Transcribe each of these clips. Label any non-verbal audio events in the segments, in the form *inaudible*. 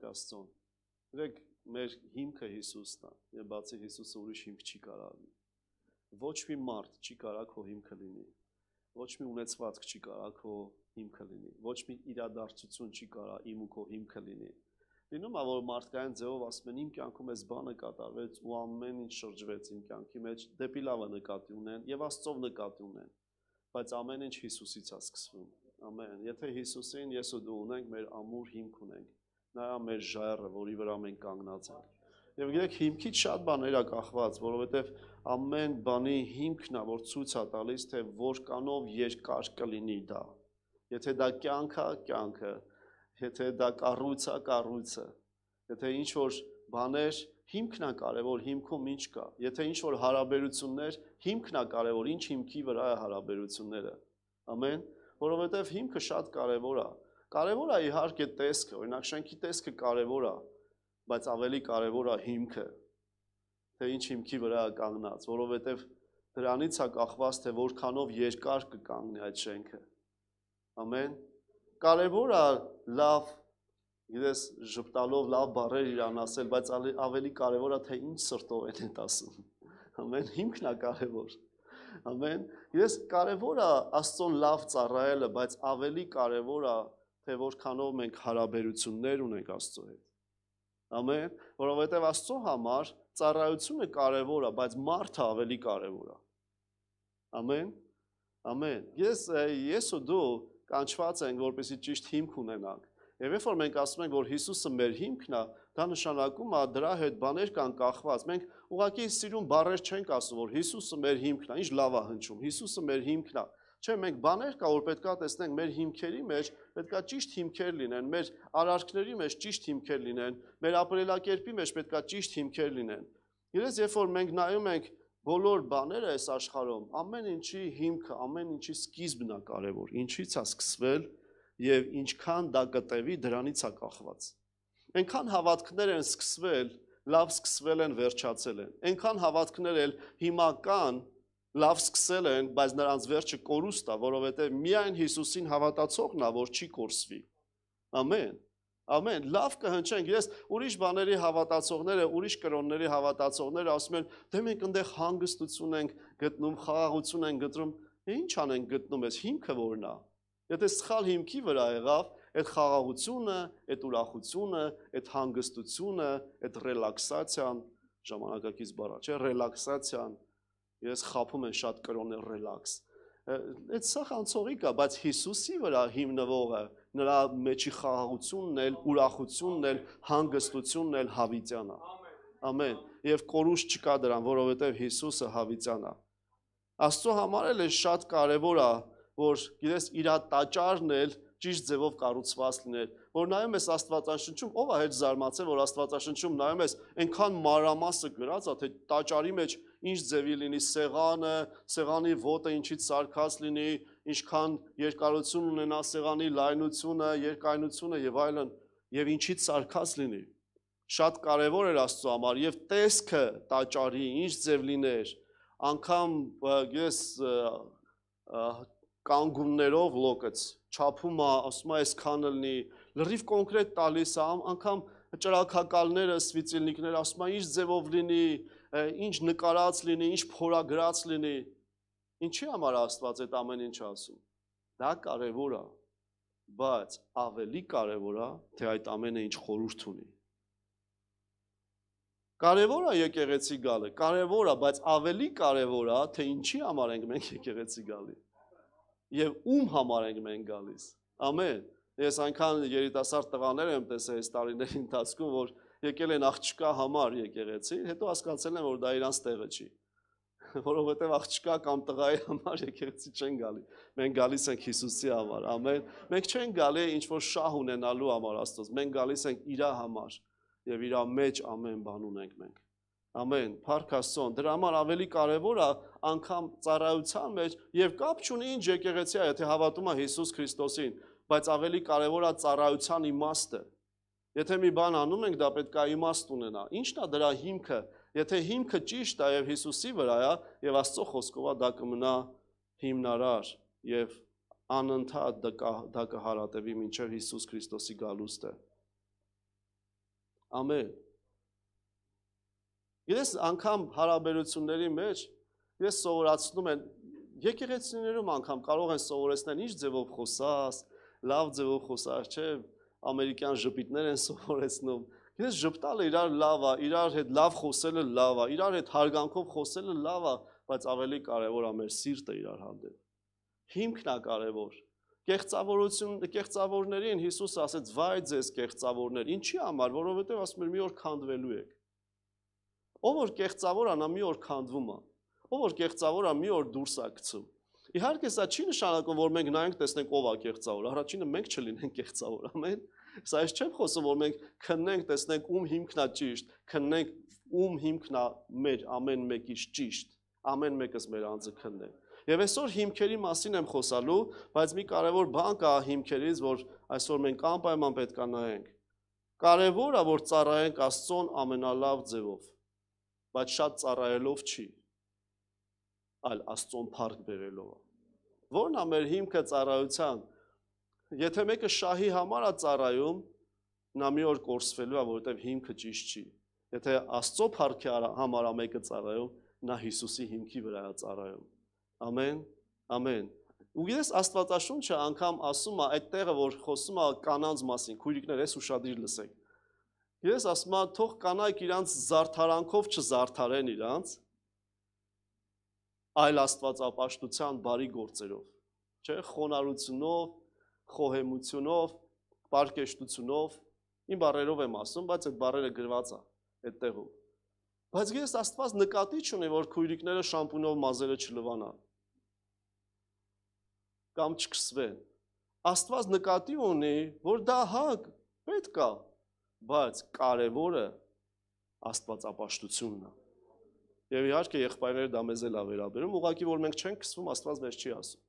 մեղք Աստծուն։ Դրեք մեր հիմքը Հիսուսն է։ Եվ բացի Հիսուսը ուրիշ հիմք չի կարող լինի։ Ոչ մի մարդ չի կարող քո հիմքը լինի։ Ոչ մի ունեցվածք չի կարող քո հիմքը լինի։ Ոչ մի իրադարձություն չի կարող իմ ու քո հիմքը լինի։ Լինում է որ մարդկային ձևով ասում են իմ կյանքում էս բանը կատարվեց ու ամեն ինչ շրջվեց իմ կյանքի մեջ դեպի լավը նկատի ունեն եւ Աստծով նկատի ունեն։ Բայց ամեն ինչ Հիսուսից է սկսվում։ Ամեն։ Եթե Հիսուսին ես ու դու ունենք, մեր ամուր հիմք ունենք նա է մեր ժայռը, որի վրա մենք կանգնած ենք։ Եվ գիտեք, հիմքից շատ բաներ է կախված, որովհետև ամեն բանի հիմքն է, որ ցույց է տալիս, թե որքանով երկար կլինի դա։ Եթե դա կյանք է, կյանքը, եթե դա կառույց է, կառույցը, եթե ինչ որ բաներ հիմքն է կարևոր, հիմքում ինչ կա։ Եթե ինչ որ հարաբերություններ, հիմքն է կարևոր, ինչ հիմքի վրա է հարաբերությունները։ Ամեն, որովհետև հիմքը շատ կարևոր է։ Կարևոր է իհարկե տեսքը, օրինակ շենքի տեսքը կարևոր է, բայց ավելի կարևոր է հիմքը, թե ինչ հիմքի վրա է կանգնած, որովհետև դրանից է կախված, թե որքանով երկար կկանգնի այդ շենքը։ Ամեն։ Կարևոր է լավ գիտես ժպտալով լավ բառեր իրան ասել, բայց ավելի կարևոր է թե ինչ սրտով են այդ ասում։ Ամեն հիմքն է կարևոր։ Ամեն։ Գիտես կարևոր է Աստծոն լավ ծառայելը, բայց ավելի կարևոր է թե որքանով մենք հարաբերություններ ունենք Աստծո հետ։ Ամեն, որովհետև Աստծո համար ծառայությունը կարևոր է, բայց մարդը ավելի կարևոր է։ Ամեն։ Ամեն։ Ես ես ու դու կանչված ենք, որպեսզի ճիշտ հիմք ունենանք։ Եվ երբ որ մենք ասում ենք, որ Հիսուսը մեր հիմքն է, դա նշանակում է դրա հետ բաներ կան կախված։ Մենք ուղղակի սիրուն բառեր չենք ասում, որ Հիսուսը մեր հիմքն է, ինչ լավ է հնչում։ Հիսուսը մեր հիմքն է։ Չէ, մենք բաներ կա, որ պետքա տեսնենք մեր հիմքերի մեջ, պետքա ճիշտ հիմքեր լինեն, մեր արարքների մեջ ճիշտ հիմքեր լինեն, մեր ապրելակերպի մեջ պետքա ճիշտ հիմքեր լինեն։ Իրենց երբ որ մենք նայում ենք բոլոր բաները այս աշխարհում, ամեն ինչի հիմքը, ամեն ինչի սկիզբն է կարևոր, ինչից է սկսվել եւ ինչքան դա կտևի, դրանից է կախված։ Այնքան հավատքներ են սկսվել, լավ սկսվել են, վերջացել են։ Այնքան հավատքներ էլ հիմա կան, լավ սկսել են, բայց նրանց վերջը կորուստ է, որովհետև միայն Հիսուսին հավատացողն է, որ չի կորսվի։ Ամեն։ Ամեն, լավ կհնչենք։ Ես ուրիշ բաների հավատացողները, ուրիշ կրոնների հավատացողները ասում են, թե «Դե մենք այնտեղ հանգստություն ենք գտնում, խաղաղություն ենք գտնում։ Ինչ անենք գտնում, այս հիմքը որն է։ Եթե սխալ հիմքի վրա եղավ, այդ խաղաղությունը, այդ ուրախությունը, այդ հանգստությունը, այդ ռելաքսացիան ժամանակակից բառա, չէ՞, ռելաքսացիան, Իրենց խափում են շատ կրոնը ռելաքս։ Այդ սա անցողիկ է, բայց Հիսուսի վրա հիմնվողը նրա մեջի խաղաղությունն էլ, ուրախությունն էլ, հանգստությունն էլ հավիտյան է։ Ամեն։ Եվ կորուս չկա դրան, որովհետև Հիսուսը հավիտյան է։ Աստծո համար էլ է շատ կարևոր է, որ գիտես իր տաճարն էլ ճիշտ ձևով կառուցված լիներ։ Որ նայում ես Աստվածաշնչում, ով է հետ զարմացել, որ Աստվածաշնչում նայում ես, այնքան մարամասը գրած է, թե տաճարի մեջ ինչ ձևի լինի սեղանը, սեղանի ոտը ինչից սարկած լինի, ինչքան երկարություն ունենա սեղանի լայնությունը, երկայնությունը եւ այլն, եւ ինչից սարկած լինի։ Շատ կարեւոր էր Աստծո համար եւ տեսքը տաճարի ինչ ձև լիներ, անգամ ես կանգումներով լոկից չափում է, ասում է այսքանը լինի, լրիվ կոնկրետ տալիս է, անգամ ճրակակալները, սվիցիլնիկները ասում է ինչ ձևով լինի, ինչ նկարած լինի, ինչ փորագրած լինի։ Ինչի համար Աստված այդ ամեն ինչ ասում։ Դա կարևոր է, բայց ավելի կարևոր է, թե այդ ամենը ինչ խորհուրդ ունի։ Կարևոր է եկեղեցի գալը, կարևոր է, բայց ավելի կարևոր է, թե ինչի համար ենք մենք եկեղեցի գալի։ Եվ ում համար ենք մենք գալիս։ Ամեն։ Ես անգամ երիտասարդ տղաներ եմ տեսել այս տարիների ընթացքում, որ եկել են աղջկա համար եկեղեցի, հետո հասկացել են, որ դա իրանց տեղը չի։ Որովհետև աղջկա կամ տղայի համար եկեղեցի չեն գալի։ Մենք գալիս ենք Հիսուսի համար։ Ամեն։ Մենք չենք գալի ինչ որ շահ ունենալու համար Աստծո։ Մենք գալիս ենք իր համար եւ իր մեջ ամեն բան ունենք մենք։ Ամեն, Փառք Աստծոն, դրա համար ավելի կարևոր է անգամ ծառայության մեջ եւ կապ չունի ինչ եկեղեցի է, եթե հավատում է Հիսուս Քրիստոսին, բայց ավելի կարևոր է ծառայության իմաստը, իմ Եթե մի բան անում ենք, դա պետք է իմաստ ունենա։ Ինչն է դրա հիմքը։ Եթե հիմքը ճիշտ է եւ Հիսուսի վրա է եւ Աստծո խոսքով է, դա կմնա հիմնարար եւ անընդհատ դա կհարատևի մինչև Հիսուս Քրիստոսի գալուստը։ Ամեն։ Ես անգամ հարաբերությունների մեջ ես սովորացնում եմ եկեղեցիներում անգամ կարող են սովորեցնել ինչ ձևով խոսաս, լավ ձևով խոսաս, չէ՞, ամերիկյան ժպիտներ են սովորեցնում։ Գիտես, ժպտալը իրար լավ է, իրար հետ լավ խոսելը լավ է, իրար հետ հարգանքով խոսելը լավ է, բայց ավելի կարևոր է մեր սիրտը իրար հանդեպ։ Հիմքն է կարևոր։ Կեղծավորություն, կեղծավորներին Հիսուսը ասեց՝ «Վայ ձեզ կեղծավորներ»։ Ինչի համար, որովհետև ասում էր՝ մի օր քանդվելու եք։ Ով որ կեղծավոր է, նա մի օր քանդվում է։ Ով որ կեղծավոր է, մի օր դուրս է գցում։ Իհարկե սա չի նշանակում, որ մենք նայենք տեսնենք ով է կեղծավոր։ Առաջինը մենք չլինենք կեղծավոր, ամեն։ Սա ես չեմ խոսում, որ մենք քննենք, տեսնենք ում հիմքն է ճիշտ, քննենք ում հիմքն է մեր ամեն մեկից ճիշտ, ամեն մեկս մեր անձը քննենք։ Եվ այսօր հիմքերի մասին եմ խոսալու, բայց մի կարևոր բան կա հիմքերից, որ այսօր մենք անպայման պետք է նայենք։ Կարևորը, որ ծառայենք Աստծոն ամենալավ ձևով, բայց շատ ծառայելով չի այլ Աստծոն փառք բերելով։ Որն է մեր հիմքը ծառայության։ Եթե մեկը շահի համար է ծառայում, նա մի օր կորսվելու է, որովհետև հիմքը ճիշտ չի։ Եթե Աստծո փառքի համար է մեկը ծառայում, նա Հիսուսի հիմքի վրա է ծառայում։ Ամեն, ամեն։ Ու ես Աստվածաշունչը անգամ ասում է այդ տեղը, որ խոսում է կանանց մասին, քույրիկներ, ես ուրախadir լսեք։ Ես ասում եմ, թող կանայք իրանց զարթարանքով չզարթարեն իրանց, այլ աստվածապաշտության բարի գործերով, չէ, խոնարհությունով, խոհեմությունով, պարկեշտությունով, իմ բարերով եմ ասում, բայց այդ բարերը գրված է այդ տեղում։ Բայց ես Աստված նկատի չունի, որ քույրիկները շամպունով մազերը չլվանան կամ չկսվեն։ Աստված նկատի ունի, որ դա հակ պետք է, բայց կարևորը Աստվածապաշտությունն է։ Եվ իհարկե եղբայրները դա մեզ էլ ա վերաբերում, ուղղակի որ մենք չենք քսվում, Աստված մեզ չի ասում։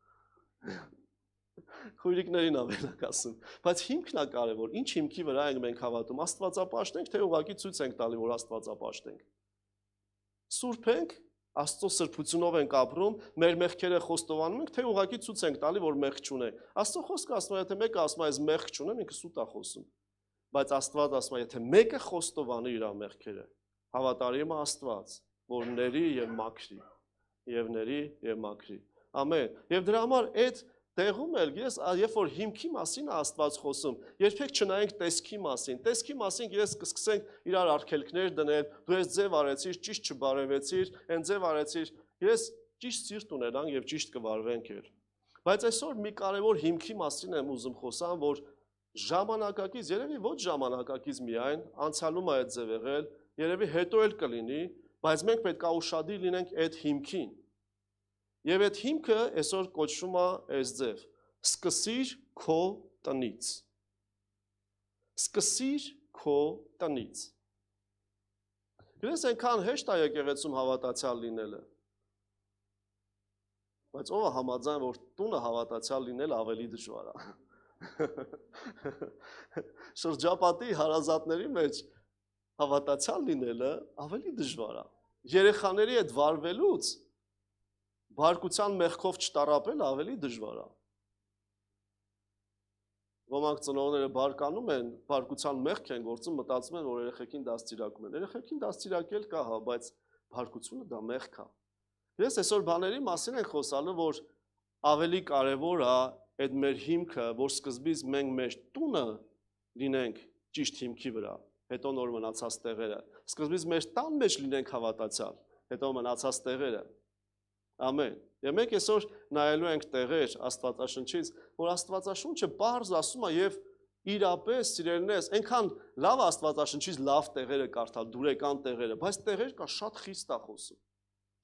Խորիկներին *laughs* ավելակ ասում, բայց հիմքն է կարևոր, ինչ հիմքի վրա ենք մենք հավատում, Աստվածապաշտ ենք, թե ուղղակի ցույց ենք տալի, որ Աստվածապաշտ ենք։ Սուրբ ենք, Աստծո սրբությունով ենք ապրում, մեր մեղքերը խոստովանում ենք, թե ուղղակի ցույց ենք տալի, որ մեղք չունենք։ Աստծո խոսքը ասում է, եթե մեկը ասում է, ես մեղք չունեմ, ինքը սուտ է խոսում։ Բայց Աստված ասում է, եթե մեկը խոստովանի իր մեղքերը, հավատարիմ է Աստված, որ ների եւ մաքրի, եւ ների եւ մաքրի։ Ամեն։ Եվ դրա համար այդ տեղում էլ ես երբ որ հիմքի մասին Աստված խոսում, երբեք չնայենք տեսքի մասին։ Տեսքի մասին ես կսկսենք իրար արգելքներ դնել, դու ես ձև արեցիր, ճիշտ չբարևեցիր, այն ձև արեցիր։ Ես ճիշտ սիրտ ունենանք եւ ճիշտ կվարվենք էր։ Բայց այսօր մի կարևոր հիմքի մասին եմ ուզում խոսամ, որ ժամանակակից, երևի ոչ ժամանակակից միայն, անցյալում է այդ ձև եղել, երևի հետո էլ կլինի, բայց մենք պետք է ուրشادիր լինենք այդ հիմքին։ Եվ այդ հիմքը այսօր կոչվում է այս ձև. սկսիր քո տնից։ Սկսիր քո տնից։ Գրես այնքան հեշտ է եկեղեցում հավատացյալ լինելը։ Բայց ով է համաձայն, որ տունը հավատացյալ լինել ավելի դժվար է։ *laughs* Շրջապատի հարազատների մեջ հավատացյալ լինելը ավելի դժվար է։ Երեխաների հետ վարվելուց բարկության մեղքով չտարապել ավելի դժվար է։ Ոմանք ծնողները բարկանում են, բարկության մեղք են գործում, մտածում են, որ երեխեքին դաստիարակում են։ Երեխեքին դաստիարակել կա, հա, բայց բարկությունը դա մեղք է։ Ես այսօր բաների մասին են խոսալու, որ ավելի կարևոր է այդ մեր հիմքը, որ սկզբից մենք մեր տունը լինենք ճիշտ հիմքի վրա հետո նոր մնացած տեղերը։ Սկզբից մեր տան մեջ լինենք հավատացյալ, հետո մնացած տեղերը։ Ամեն։ Եվ մենք այսօր նայելու ենք տեղեր Աստվածաշնչից, որ Աստվածաշունչը բարձ ասում է եւ իրապես սիրելներս, այնքան լավ Աստվածաշնչից լավ տեղերը կարդալ, դուրեկան տեղերը, բայց տեղեր կա շատ խիստ է խոսում։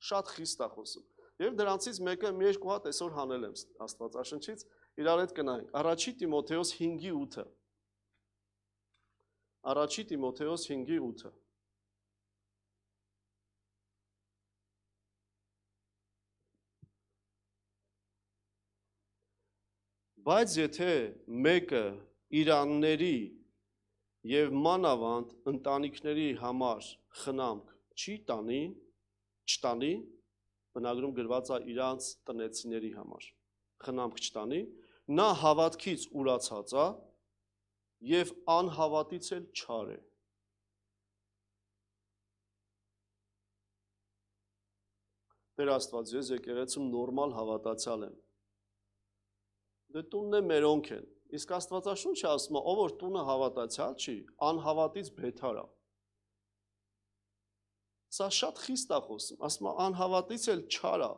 Շատ խիստ է խոսում։ Եվ դրանցից մեկը մի երկու հատ այսօր հանել եմ Աստվածաշնչից, իրար հետ կնայենք։ Առաջի Տիմոթեոս 5:8-ը Առաջի Տիմոթեոս 5-ի 8-ը։ Բայց եթե մեկը իրանների եւ մանավանդ ընտանիքների համար խնամք չի տանի, չտանի, բնագրում գրված է իրանց տնեցիների համար։ Խնամք չտանի, նա հավատքից ուրացած է, եւ անհավատից էլ չար է։ Տեր Աստված, ես եկեղեցում նորմալ հավատացյալ եմ։ Դե տունն է մերոնք են։ Իսկ Աստվածաշունչը ասում է, ով որ տունը հավատացյալ չի, անհավատից բեթար է։ Սա շատ խիստ է խոսում, ասում է անհավատից էլ չար է։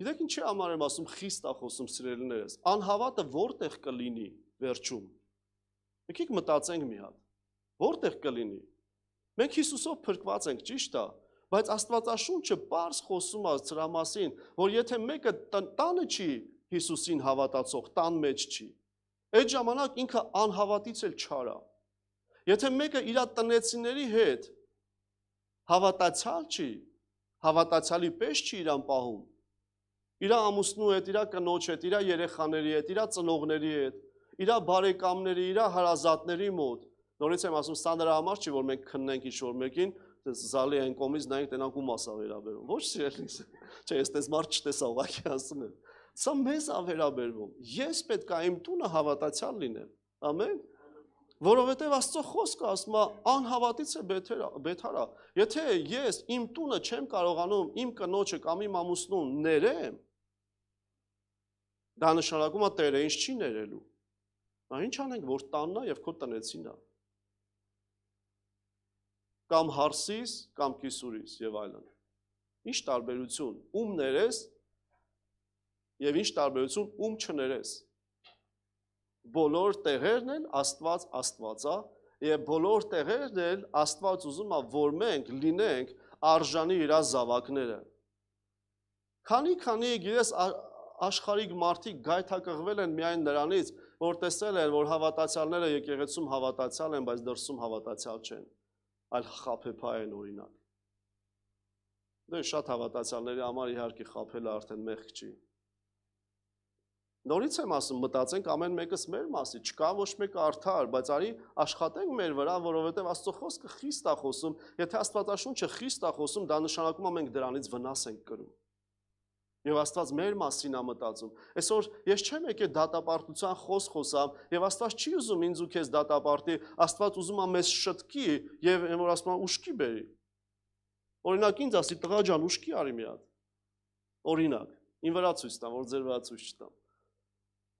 Գիտեք ինչի համար եմ ասում խիստ է խոսում սիրելիներս։ Անհավատը որտեղ կլինի վերջում Եկեք մտածենք մի հատ։ Որտեղ կլինի։ Մենք Հիսուսով փրկված ենք, ճիշտ է, բայց Աստվածաշունչը པարս խոսում է դրա մասին, որ եթե մեկը տանը չի Հիսուսին հավատացող, տան մեջ չի, այդ ժամանակ ինքը անհավատից էլ չարա։ Եթե մեկը իր տնեցիների հետ հավատացյալ չի, հավատացյալի պես չի իրան պահում, իր ամուսնու հետ, իր կնոջ հետ, իր երեխաների հետ, իր ծնողների հետ, իր բարեկամների, իր հարազատների մոտ։ Նորից եմ ասում, սա նրա համար չի, որ մենք քննենք ինչ-որ մեկին, դες զալի այն կոմից նայենք տենանք ու մասա վերաբերում։ Ոչ սիրելիս։ Չէ, ես տես մարդ չտեսա, ուղղակի ասում եմ։ Սա մեզ ա վերաբերվում։ Ես պետք է իմ տունը հավատացյալ լինեմ։ Ամեն որովհետև Աստծո խոսքը ասում է անհավատից է բեթարա։ Եթե ես իմ տունը չեմ կարողանում իմ կնոջը կամ իմ ամուսնուն ներեմ, դա նշանակում է Տերը ինձ չի ներելու։ Բայց ի՞նչ անենք, որ տանն է եւ քո տնեցին է։ Կամ հարսիս, կամ կիսուրիս եւ այլն։ Ինչ տարբերություն, ում ներես եւ ինչ տարբերություն ում չներես։ Բոլոր տեղերն են Աստված Աստվածա եւ բոլոր տեղերն են Աստված ուզում է որ մենք լինենք արժանի իր զավակները։ Քանի քանի գիտես աշխարհիկ մարդիկ գայթակղվել են միայն նրանից, որ տեսել են, որ հավատացյալները եկեղեցում հավատացյալ են, բայց դրսում հավատացյալ չեն, այլ խափեփա են օրինակ։ Դե շատ հավատացյալների համար իհարկե խափելը արդեն մեղք չի։ Նորից եմ ասում, մտածենք ամեն մեկս մեր մասի, չկա ոչ մեկ արդար, բայց արի աշխատենք մեր վրա, որովհետև Աստծո խոսքը խիստ է խոսում, եթե Աստվածաշունչը խիստ է խոսում, դա նշանակում է մենք դրանից վնաս ենք կրում։ Եվ Աստված մեր մասին է մտածում։ Այսօր ես չեմ եկել դատապարտության խոս խոսամ, եւ Աստված չի ուզում ինձ ու քեզ դատապարտի, Աստված ուզում է մեզ շտկի եւ այն որ ասում է ուշքի բերի։ Օրինակ ինձ ասի՝ տղա ջան, ուշքի արի մի հատ։ Օրինակ, ին վրա ցույց տամ, որ ձեր վրա ցույց չտամ։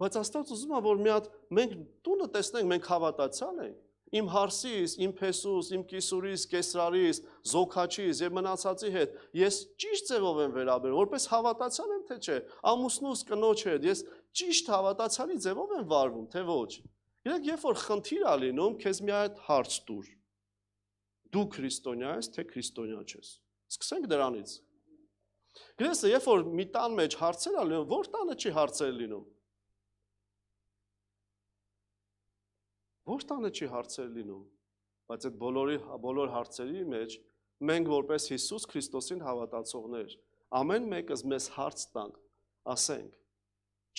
Բայց Աստված ուզում է որ մի հատ մենք տունը տեսնենք, մենք հավատացյալ ենք իմ հարսիս, իմ փեսուս, իմ կիսուրիս, կեսրարիս, զոքաչիս եւ մնացածի հետ ես ճիշտ ձևով եմ վերաբերվում, որպես հավատացյալ եմ թե չէ, ամուսնուս կնոջ հետ ես ճիշտ հավատացյալի ձևով եմ վարվում, թե ոչ։ Գիտեք, երբ որ խնդիր ա լինում, քեզ մի այդ հարց տուր։ Դու քրիստոնյա ես, թե քրիստոնյա չես։ Սկսենք դրանից։ Գրեսը, երբ որ մի տան մեջ հարցեր ա լինում, ո՞ր տանը չի հարցեր լինում Ոչ տանը չի հարցեր լինում, բայց այդ բոլորի բոլոր հարցերի մեջ մենք որպես Հիսուս Քրիստոսին հավատացողներ ամեն մեկս մեզ հարց տանք, ասենք,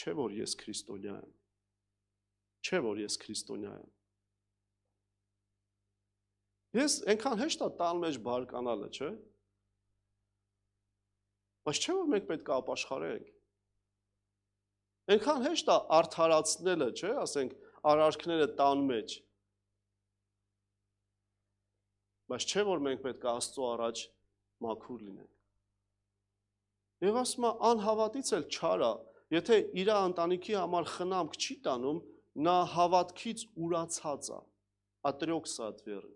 չէ որ ես քրիստոնյա եմ։ Չէ որ ես քրիստոնյա եմ։ Ես այնքան հեշտ է տան մեջ բարկանալը, չէ՞։ Բայց չէ որ մենք պետք է ապաշխարենք։ Այնքան հեշտ է արթարացնելը, չէ՞, ասենք արարքները տան մեջ։ Բայց չէ որ մենք պետք է Աստծո առաջ մաքուր լինենք։ Եվ ասում է անհավատից էլ չարա, եթե իր ընտանիքի համար խնամք չի տանում, նա հավատքից ուրացած է։ Ատրյոքս է այդ վերը։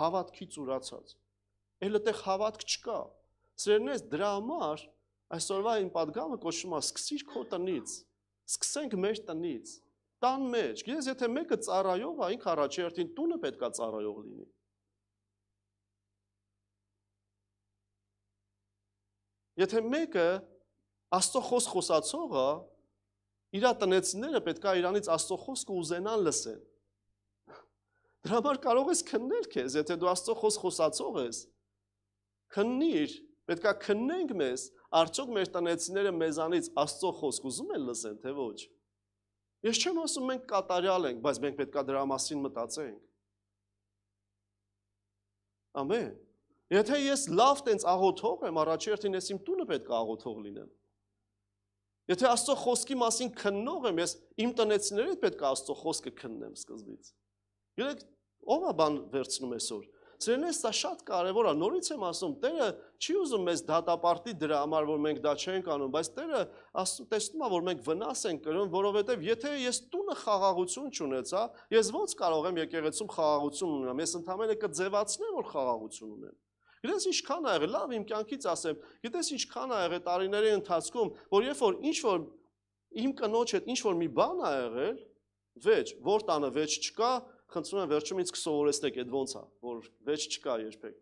Հավատքից ուրացած։ Էլ այդտեղ հավատք չկա։ Սրանից դրա համար այսօրվա իմ падգամը կոչվում է սկսիր քո տնից։ Սկսենք մեր տնից տան մեջ։ Գիտես, եթե մեկը ծառայող է, ինք առաջերտին տունը պետքա ծառայող լինի։ Եթե մեկը Աստծո խոս խոսացող է, իր տնեցները պետքա իրանից Աստծո խոսքը ուզենան լսեն։ Դրա համար կարող ես քննել քեզ, եթե դու Աստծո խոս խոսացող ես։ Քննիր, պետքա քննենք մեզ, արդյոք մեր տնեցները մեզանից Աստծո խոսք ուզում են լսեն, թե ոչ։ Ես չեմ ասում մենք կատարյալ ենք, բայց մենք պետք է դրա մասին մտածենք։ Ամեն։ Եթե ես լավ տենց աղոթող եմ, առաջերտին ես իմ տունը պետք է աղոթող լինեմ։ Եթե Աստծո խոսքի մասին քննող եմ, ես իմ տնեցիների հետ պետք է Աստծո խոսքը քննեմ սկզբից։ Գիտեք, ո՞վ է բան վերցնում այսօր։ Սրանից սա շատ կարևոր է։ Նորից եմ ասում, Տերը չի ուզում մեզ դատապարտի դրա համար, որ մենք դա չենք անում, բայց Տերը ասում, տեսնում է, որ մենք վնաս ենք կրում, որովհետև եթե ես տունը խաղաղություն չունեցա, ես ո՞նց կարող եմ եկեղեցում խաղաղություն ունենամ։ Ես ընդամենը կձևացնեմ, որ խաղաղություն ունեմ։ Գիտես ինչքան ա եղել, լավ իմ կյանքից ասեմ, գիտես ինչքան ա եղել տարիների ընթացքում, որ երբ որ ինչ որ իմ կնոջ հետ ինչ որ մի բան ա եղել, վեճ, որ տանը վեճ չկա, խնդրում եմ վերջում ինձ կսովորեցնեք այդ ոնց է, որ վեճ չկա երբեք։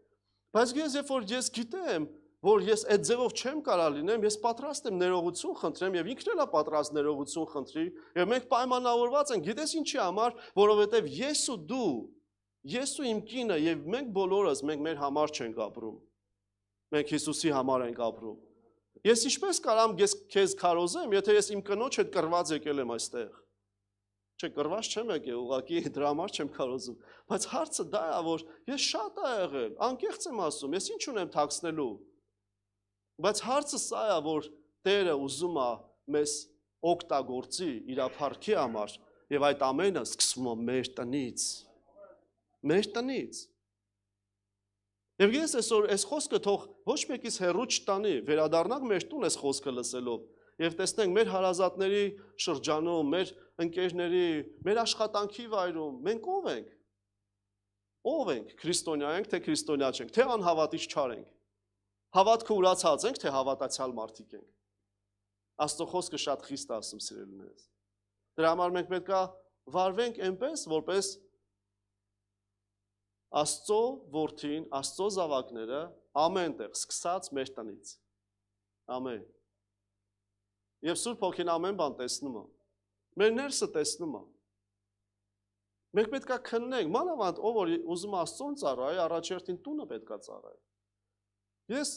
Բայց ես երբ որ ես գիտեմ, որ ես այդ ձևով չեմ կարող լինեմ, ես պատրաստ եմ ներողություն խնդրեմ եւ ինքն էլ է պատրաստ ներողություն խնդրի եւ մենք պայմանավորված ենք, գիտես ինչի համար, որովհետեւ ես ու դու, ես ու իմ կինը եւ մենք բոլորս մենք մեր համար չենք ապրում։ Մենք Հիսուսի համար ենք ապրում։ Ես ինչպես կարամ ես քեզ քարոզեմ, եթե ես իմ կնոջ հետ կրված եկել եմ այստեղ։ Չէ, կրված չեմ եկել, ուղղակի դրա համար չեմ կարողում։ Բայց հարցը դա է, որ ես շատ ա եղել, անկեղծ եմ ասում, ես ինչ ունեմ թաքցնելու։ Բայց հարցը սա է, որ Տերը ուզում է մեզ օգտագործի իր ապարքի համար, եւ այդ ամենը սկսվում է մեր տնից։ Մեր տնից։ Եվ ես այսօր այս խոսքը թող ոչ մեկից հեռու չտանի, վերադառնանք մեր տուն այս խոսքը լսելով եւ տեսնենք մեր հարազատների շրջանում, մեր ընկերների, մեր աշխատանքի վայրում, մենք ով ենք։ Ով ենք, քրիստոնյա ենք, թե քրիստոնյա չենք, թե անհավատիչ չար ենք։ Հավատքը ուրացած ենք, թե հավատացյալ մարդիկ ենք։ Աստծո խոսքը շատ խիստ ասում սիրելիներս։ Դրա համար մենք պետք է վարվենք այնպես, որպես Աստծո որդին, Աստծո զավակները ամենտեղ, սկսած մեր տնից։ Ամեն։ Եվ Սուրբ Հոգին ամեն բան տեսնում է։ Մեր ներսը տեսնում է։ Մենք պետքա քննենք, մանավանդ ով որ ուզում Աստծոն ծառայ, առաջերտին տունը պետքա ծառայ։ Ես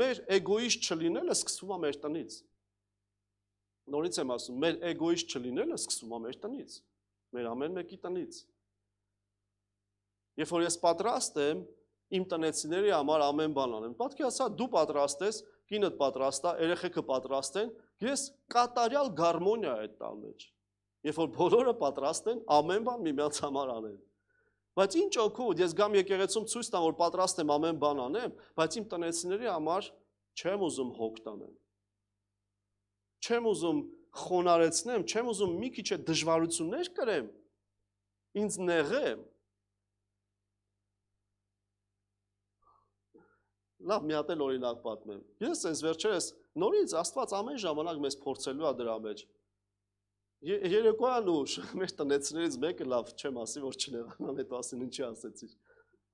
մեր էգոիստ չլինելը սկսվում է մեր տնից։ Նորից եմ ասում, մեր էգոիստ չլինելը սկսվում է մեր տնից, մեր ամեն մեկի տնից։ Երբ որ ես պատրաստ եմ իմ տնեցիների համար ամեն բան անեմ, պատկերացա դու պատրաստ ես, կինդ պատրաստ է, երեխեքը պատրաստ են, ես կատարյալ գարմոնիա այդ տան մեջ։ Երբ որ բոլորը պատրաստ են ամեն բան միմյանց համար անել։ Բայց ինչ օգուտ, ես գամ եկեղեցում ցույց տամ, որ պատրաստ եմ ամեն բան անեմ, բայց իմ տնեցիների համար չեմ ուզում հոգ տանեմ։ Չեմ ուզում խոնարեցնեմ, չեմ ուզում մի քիչ դժվարություններ կրեմ։ Ինձ նեղեմ, լավ մի հատ էլ օրինակ պատմեմ։ Ես այս վերջերս նորից Աստված ամեն ժամանակ մեզ փորձելու է դրա մեջ։ Երեկոյան ուշ *laughs* մեր տնեցներից մեկը լավ չեմ ասի, որ չլեղանամ, հետո ասին ինչի ասեցիր։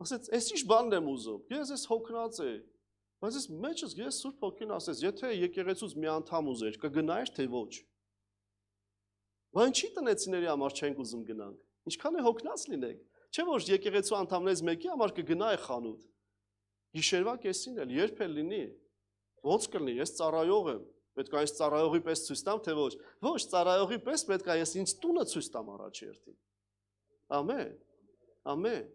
Ասեց, «Էս ի՞նչ բանն եմ ուզում։ Ես էս հոգնած է»։ Բայց ես մեջս ես Սուրբ Հոգին ասեց, «Եթե եկեղեցուց մի անդամ ուզեր, կգնայիր թե ոչ»։ Բայց ինչի տնեցիների համար չենք ուզում գնանք։ Ինչքան է հոգնած լինենք։ Չէ՞ որ եկեղեցու անդամներից մեկի համար կգնա է խանութ։ Գիշերվա կեսին էլ երբ էլ լինի, ոնց կլինի, ես ծառայող եմ, Պետք է այս ծառայողի պես ցույց տամ, թե ոչ։ Ոչ, ծառայողի պես պետք է ես ինձ տունը ցույց տամ առաջերտին։ Ամեն։ Ամեն։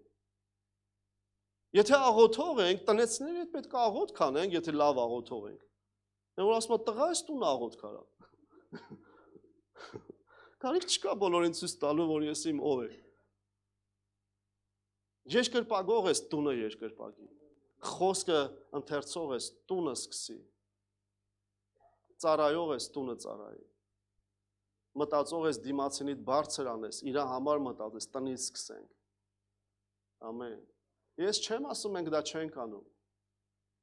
Եթե աղոթող ենք, տնեցները հետ պետք է աղոթ կանենք, եթե լավ աղոթող ենք։ Դե որ ասում է տղա էս տուն աղոթ կարա։ *laughs* Կարիք չկա բոլորին ցույց տալու, որ ես իմ ով եմ։ Երկրպագող ես տունը երկրպագի։ Խոսքը ընթերցող ես տունը սկսի ծարայող ես տունը ծարայի։ Մտածող ես դիմացինիդ բարձր անես, իրա համար մտածես, տնից սկսենք։ Ամեն։ Ես չեմ ասում ենք դա չենք անում։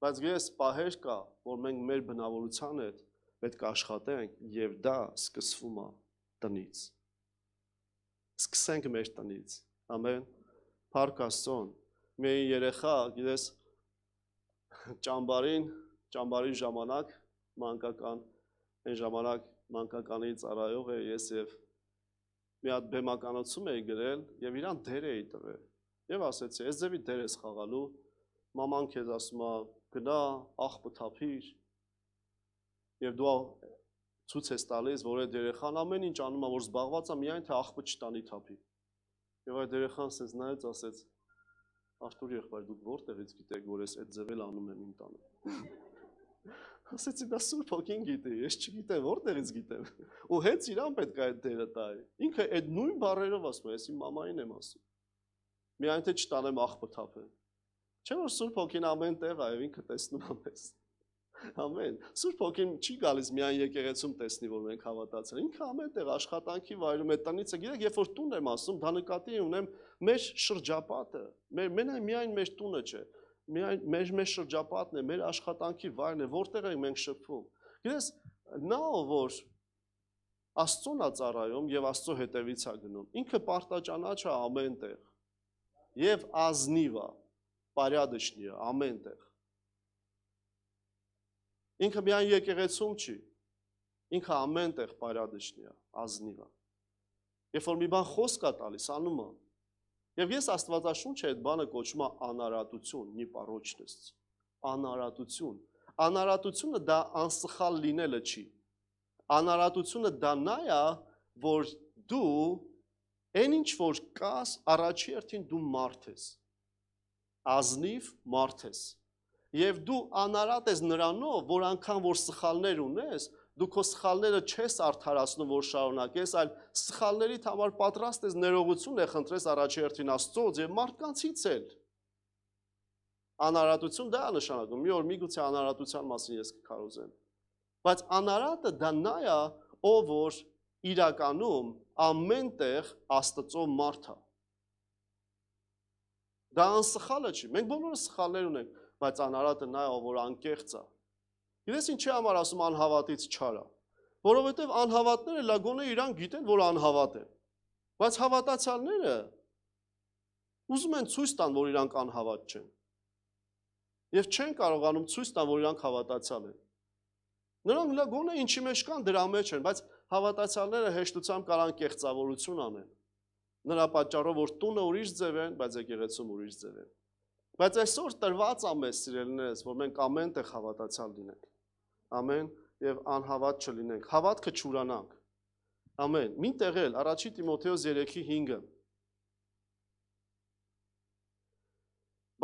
Բայց ես պահեր կա, որ մենք մեր բնավորության հետ պետք է աշխատենք եւ դա սկսվում է տնից։ Սկսենք մեր տնից։ Ամեն։ Փառք Աստծուն։ Մեր երեխա, գիտես, ճամբարին, ճամբարի ժամանակ մանկական այն ժամանակ մանկականի ծառայող է ես եւ մի հատ բեմականացում էի գրել եւ իրան դեր էի տվել եւ ասեցի ես ձեւի դեր ես խաղալու մաման քեզ ասում է գնա աղբը թափիր եւ դու ցույց ես տալիս որ այդ երեխան ամեն ինչ անում է որ զբաղված է միայն թե աղբը չտանի թափի եւ այդ երեխան ասես նայեց ասեց Արտուր եղբայր դուք որտեղից գիտեք որ ես այդ ձևել անում եմ իմ տանը Ասեցի դա Սուրբ Հոգին գիտի, ես չգիտեմ որտեղից գիտեմ։ Ու հենց իրան պետք է այդ դերը տալ։ Ինքը այդ նույն բարերով ասում է, ես իմ մամային եմ ասում։ Միայն թե չտանեմ աղբը թափել։ Չէ՞ որ Սուրբ Հոգին ամեն տեղ է, ինքը տեսնում է մեզ։ Ամեն։ Սուրբ Հոգին չի գալիս միայն եկեղեցում տեսնի, որ մենք հավատացել։ Ինքը ամեն տեղ աշխատանքի վայրում է տնից է, գիտեք, երբ որ տուն եմ ասում, դա նկատի ունեմ մեր շրջապատը։ Մեր մենը միայն մեր տունը չէ միայն մեր մեր շրջապատն է, մեր աշխատանքի վայրն է, որտեղ ենք մենք շփվում։ Գիտես, նա որ Աստծոն է ծառայում եւ Աստծո հետևից է գնում, ինքը պարտաճանաչ է ամենտեղ։ Եվ ազնիվ է, порядочный է ամենտեղ։ Ինքը միայն եկեղեցում չի։ Ինքը ամենտեղ порядочный է, ազնիվ է։ Երբ որ մի բան խոսք է տալիս, անում է Եվ ես Աստվածաշունչը այդ բանը կոչում է անարատություն, նի պարոչնս։ Անարատություն։ Անարատությունը դա անսխալ լինելը չի։ Անարատությունը դա նա է, որ դու այն ինչ որ կաս, առաջի հերթին դու մարդ ես։ Ազնիվ մարդ ես։ Եվ դու անարատ ես նրանով, որ անգամ որ սխալներ ունես, դու քո սխալները չես արդարացնում, որ շարունակես, այլ սխալներիդ համար պատրաստ ես ներողություն է խնդրես առաջերտին Աստծոց եւ մարդկանցից էլ։ Անարատություն դա նշանակում։ Մի օր միգուցե անարատության մասին ես կքարոզեմ։ Բայց անարատը դա նա է, ով որ իրականում ամենտեղ Աստծո մարդ է։ Դա անսխալը չի։ Մենք բոլորը սխալներ ունենք, բայց անարատը նա է, ով որ անկեղծ է Գիտես ինչի համար ասում անհավատից չարա։ Որովհետև անհավատները լագոնե իրան գիտեն, որ անհավատ են։ Բայց հավատացյալները ուզում են ցույց տան, որ իրանք անհավատ չեն։ Եվ չեն կարողանում ցույց տան, որ իրանք հավատացյալ են։ Նրանք լագոնե ինչի մեջ կան, դրա մեջ են, բայց հավատացյալները հեշտությամբ կարան կեղծավորություն անեն։ Նրա պատճառով որ տունը ուրիշ ձև են, բայց եկեղեցում ուրիշ ձև են։ Բայց այսօր տրված ամեն սիրելներս, որ մենք ամեն տեղ հավատացյալ լինենք։ Ամեն եւ անհավատ չլինենք։ Հավատքը ճուրանանք։ Ամեն։ Մինտեղ էլ առաջի Տիմոթեոս 3:5-ը։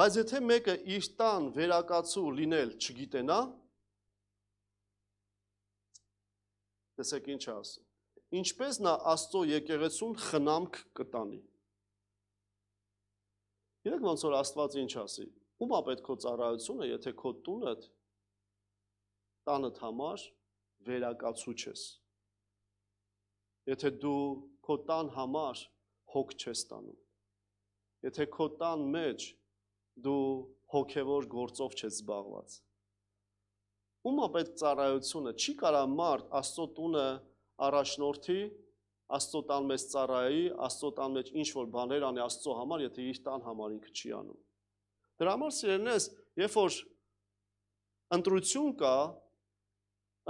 Բայց եթե մեկը իր տան վերակացու լինել չգիտենա, տեսեք ինչ ասում։ Ինչպես նա Աստծո եկեղեցուն խնամք կտանի։ Գիտեք ոնց որ Աստված ինչ ասի։ Ումա պետք քո ծառայությունը, եթե քո տունդ տանդ համար վերակացու ես։ Եթե դու քո տան համար հոգ չես տանում։ Եթե քո տան մեջ դու հոգևոր գործով չես զբաղված։ Ո՞մա պետք ծառայությունը։ Չի կարա մարդ Աստծո տունը առաջնորդի, Աստծո տան մեջ ծառայի, Աստծո տան մեջ ինչ որ բաներ անի Աստծո համար, եթե իր տան համար ինքը չի անում։ Դրա համար սիրելնես, երբ որ ընտրություն կա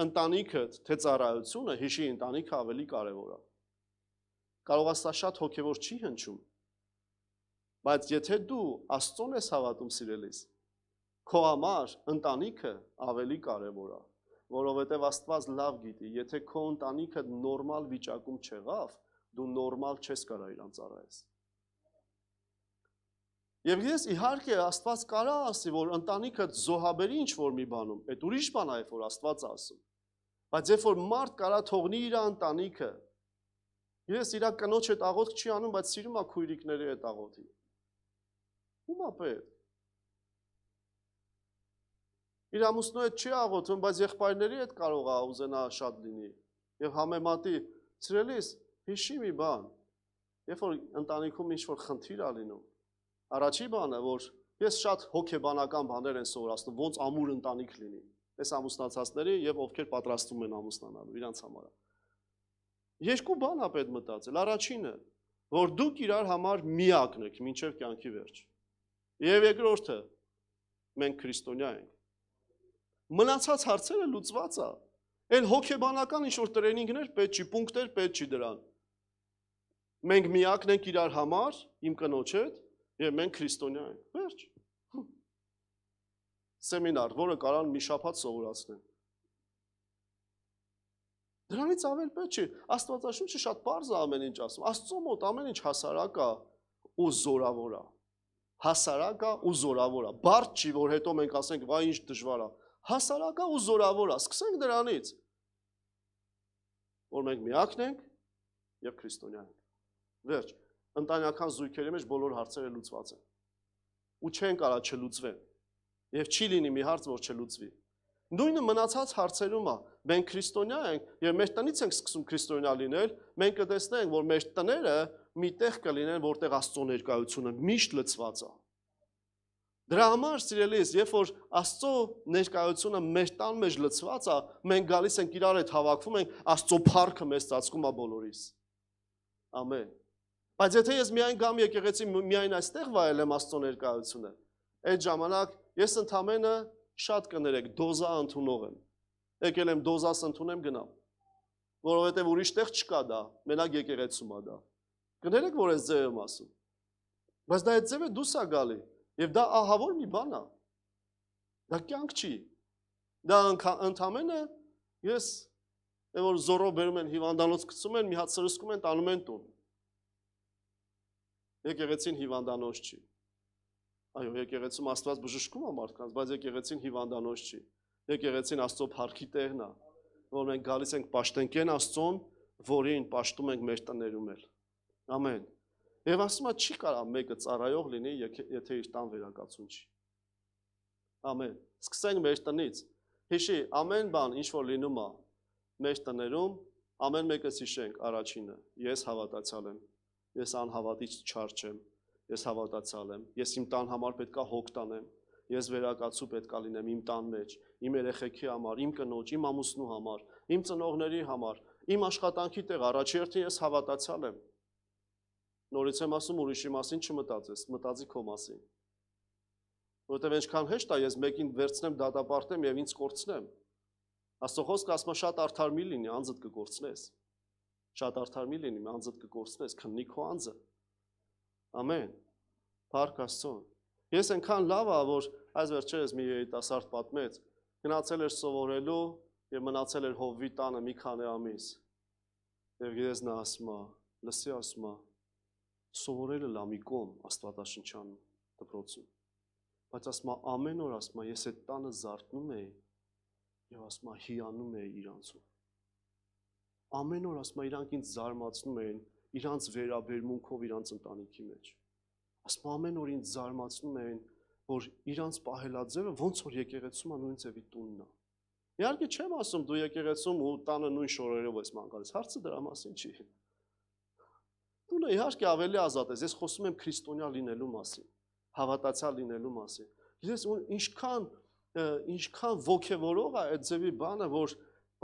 ընտանիքը, թե ծառայությունը, հիշի ընտանիքը ավելի կարևոր է։ Կարող ասա շատ հոգևոր չի հնչում։ Բայց եթե դու Աստծուն ես հավատում սիրելիս, քո համար ընտանիքը ավելի կարևոր է, որովհետև Աստված լավ գիտի, եթե քո ընտանիքը նորմալ վիճակում չեղավ, դու նորմալ չես կարող իրան ծառայես։ Եվ ես իհարկե Աստված կարա ասի, որ ընտանիքը զոհաբերի ինչ որ մի բանում, այդ ուրիշ բան է, որ Աստված ասում։ Բայց երբ որ մարդ կարա թողնի իր ընտանիքը, իրես իր կնոջ հետ աղոթք չի անում, բայց սիրում է քույրիկների հետ աղոթի։ Ո՞ւմ է պետք։ Իր ամուսնու հետ չի աղոթում, բայց եղբայրների հետ կարող է ուզենա շատ լինի եւ համեմատի։ Սիրելիս, հիշի մի բան։ Երբ որ ընտանիքում ինչ-որ խնդիր ա լինում, առաջի բանը, որ ես շատ հոգեբանական բաներ են սովորացնում, ոնց ամուր ընտանիք լինի այս ամուսնացածների եւ ովքեր պատրաստվում են ամուսնանալու իրանց համար։ Երկու բան ա պետք մտածել։ Առաջինը, որ դուք իրար համար միակն եք մինչև կյանքի վերջ։ Եվ երկրորդը, մենք քրիստոնյա ենք։ Մնացած հարցերը լուծված է։ Էլ հոգեբանական ինչ որ տրեյնինգներ պետք չի, պունկտեր պետք չի դրան։ Մենք միակն ենք իրար համար, իմ կնոջ հետ, եւ մենք քրիստոնյա ենք։ Վերջ սեմինար, որը կարան մի շաբաթ սովորացնեն։ Դրանից ավել պետք չի։ Աստվածաշունչը շատ բարձ է ամեն ինչ ասում։ Աստծո մոտ ամեն ինչ հասարակ է ու զորավոր է։ Հասարակ է ու զորավոր է։ Բարձ չի, որ հետո մենք ասենք, վայ ինչ դժվար է։ Հասարակ է ու զորավոր է։ Սկսենք դրանից, որ մենք միակն ենք եւ քրիստոնյա ենք։ Վերջ։ Ընտանեկան զույգերի մեջ բոլոր հարցերը լուծված են։ Ու չեն կարա չլուծվեն։ Եվ չի լինի մի հարց, որ չլուծվի։ Նույնը մնացած հարցերում է։ Մենք քրիստոնյա ենք եւ մեր տնից ենք սկսում քրիստոնյա լինել, մենք կտեսնենք, որ մեր տները միտեղ կլինեն, որտեղ Աստծո ներկայությունը միշտ լծված է։ Դրա համար, սիրելիս, երբ որ Աստծո ներկայությունը մեր տան մեջ լծված է, մենք գալիս ենք իրար հետ հավաքվում ենք, Աստծո փառքը մեզ ծածկում է բոլորիս։ Ամեն։ Բայց եթե ես միայն գամ եկեղեցի միայն այստեղ վայելեմ Աստծո ներկայությունը, այդ ժամանակ ես ընդամենը շատ կներեք, դոզա ընդունող եմ։ Եկել եմ դոզաս ընդունեմ գնամ։ Որովհետև ուրիշ տեղ չկա դա, մենակ եկեղեցում է դա։ Կներեք, որ ես ձև եմ ասում։ Բայց դա այդ ձևը դուս է գալի, եւ դա ահավոր մի բան է։ Դա կյանք չի։ Դա ընդամենը ես այն որ զորով բերում են հիվանդանոց գցում են, մի հատ սրսկում են, տանում են տուն։ Եկեղեցին հիվանդանոց չի։ Այո, եկեղեցում Աստված բժշկում է մարդկանց, բայց եկեղեցին հիվանդանոց չի։ Եկեղեցին Աստծո փառքի տեղն է, որ մենք գալիս ենք ճաշտենք այն Աստծոն, որին ճաշտում ենք մեր տներում էլ։ Ամեն։ Եվ ասում է չի կարող մեկը ծառայող լինի, եթե իր տան վերակացուն չի։ Ամեն։ Սկսենք մեր տնից։ Հիշի, ամեն բան ինչ որ լինում է մեր տներում, ամեն մեկս հիշենք առաջինը՝ ես հավատացյալ եմ, ես անհավատից չար չեմ ես հավատացալ եմ, ես իմ տան համար պետքա հոգ տանեմ, ես վերակացու պետքա լինեմ իմ տան մեջ, իմ երեխեքի համար, իմ կնոջ, իմ ամուսնու համար, իմ ծնողների համար, իմ աշխատանքի տեղ առաջերտին ես հավատացալ եմ։ Նորից եմ ասում ուրիշի մասին չմտածես, մտածի քո մասին։ Որտեվ ինչքան հեշտ է ես մեկին վերցնեմ դատապարտեմ եւ ինձ կորցնեմ։ Աստծո խոսքը ասում է շատ արդար մի լինի, անձդ կկորցնես։ Շատ արդար մի լինի, անձդ կկորցնես, քննի քո անձը։ անձ Ամեն։ Փառք Աստծո։ Ես այնքան լավ ա, որ այս վերջերս մի երիտասարդ պատմեց, գնացել էր սովորելու եւ մնացել էր հովվի տանը մի քանի ամիս։ Եվ գիտես նա ասում է, լսի ասում է, սովորել եմ լամիկոմ աստվածաշնչան դպրոցում։ Բայց ասում է ամեն օր ասում է, ես այդ տանը զարթնում եի եւ ասում է հիանում եի իրանցով։ Ամեն օր ասում է իրանք ինձ զարմացնում էին, իրանց վերաբերմունքով իրանց ընտանիքի մեջ։ Ասում ամեն օր ինձ զարմացնում է այն, որ իրանց պահելաձևը ոնց որ եկեղեցում նույն ձևի տունն է։ Իհարկե չեմ ասում դու եկեղեցում ու տանը նույն շորերով ես մանկալես, հարցը դրա մասին չի։ Տունը իհարկե ավելի ազատ է, ես խոսում եմ քրիստոնյա լինելու մասին, հավատացյալ լինելու մասին։ Գիտես, ինչքան ինչքան ոգևորող է այդ ձևի բանը, որ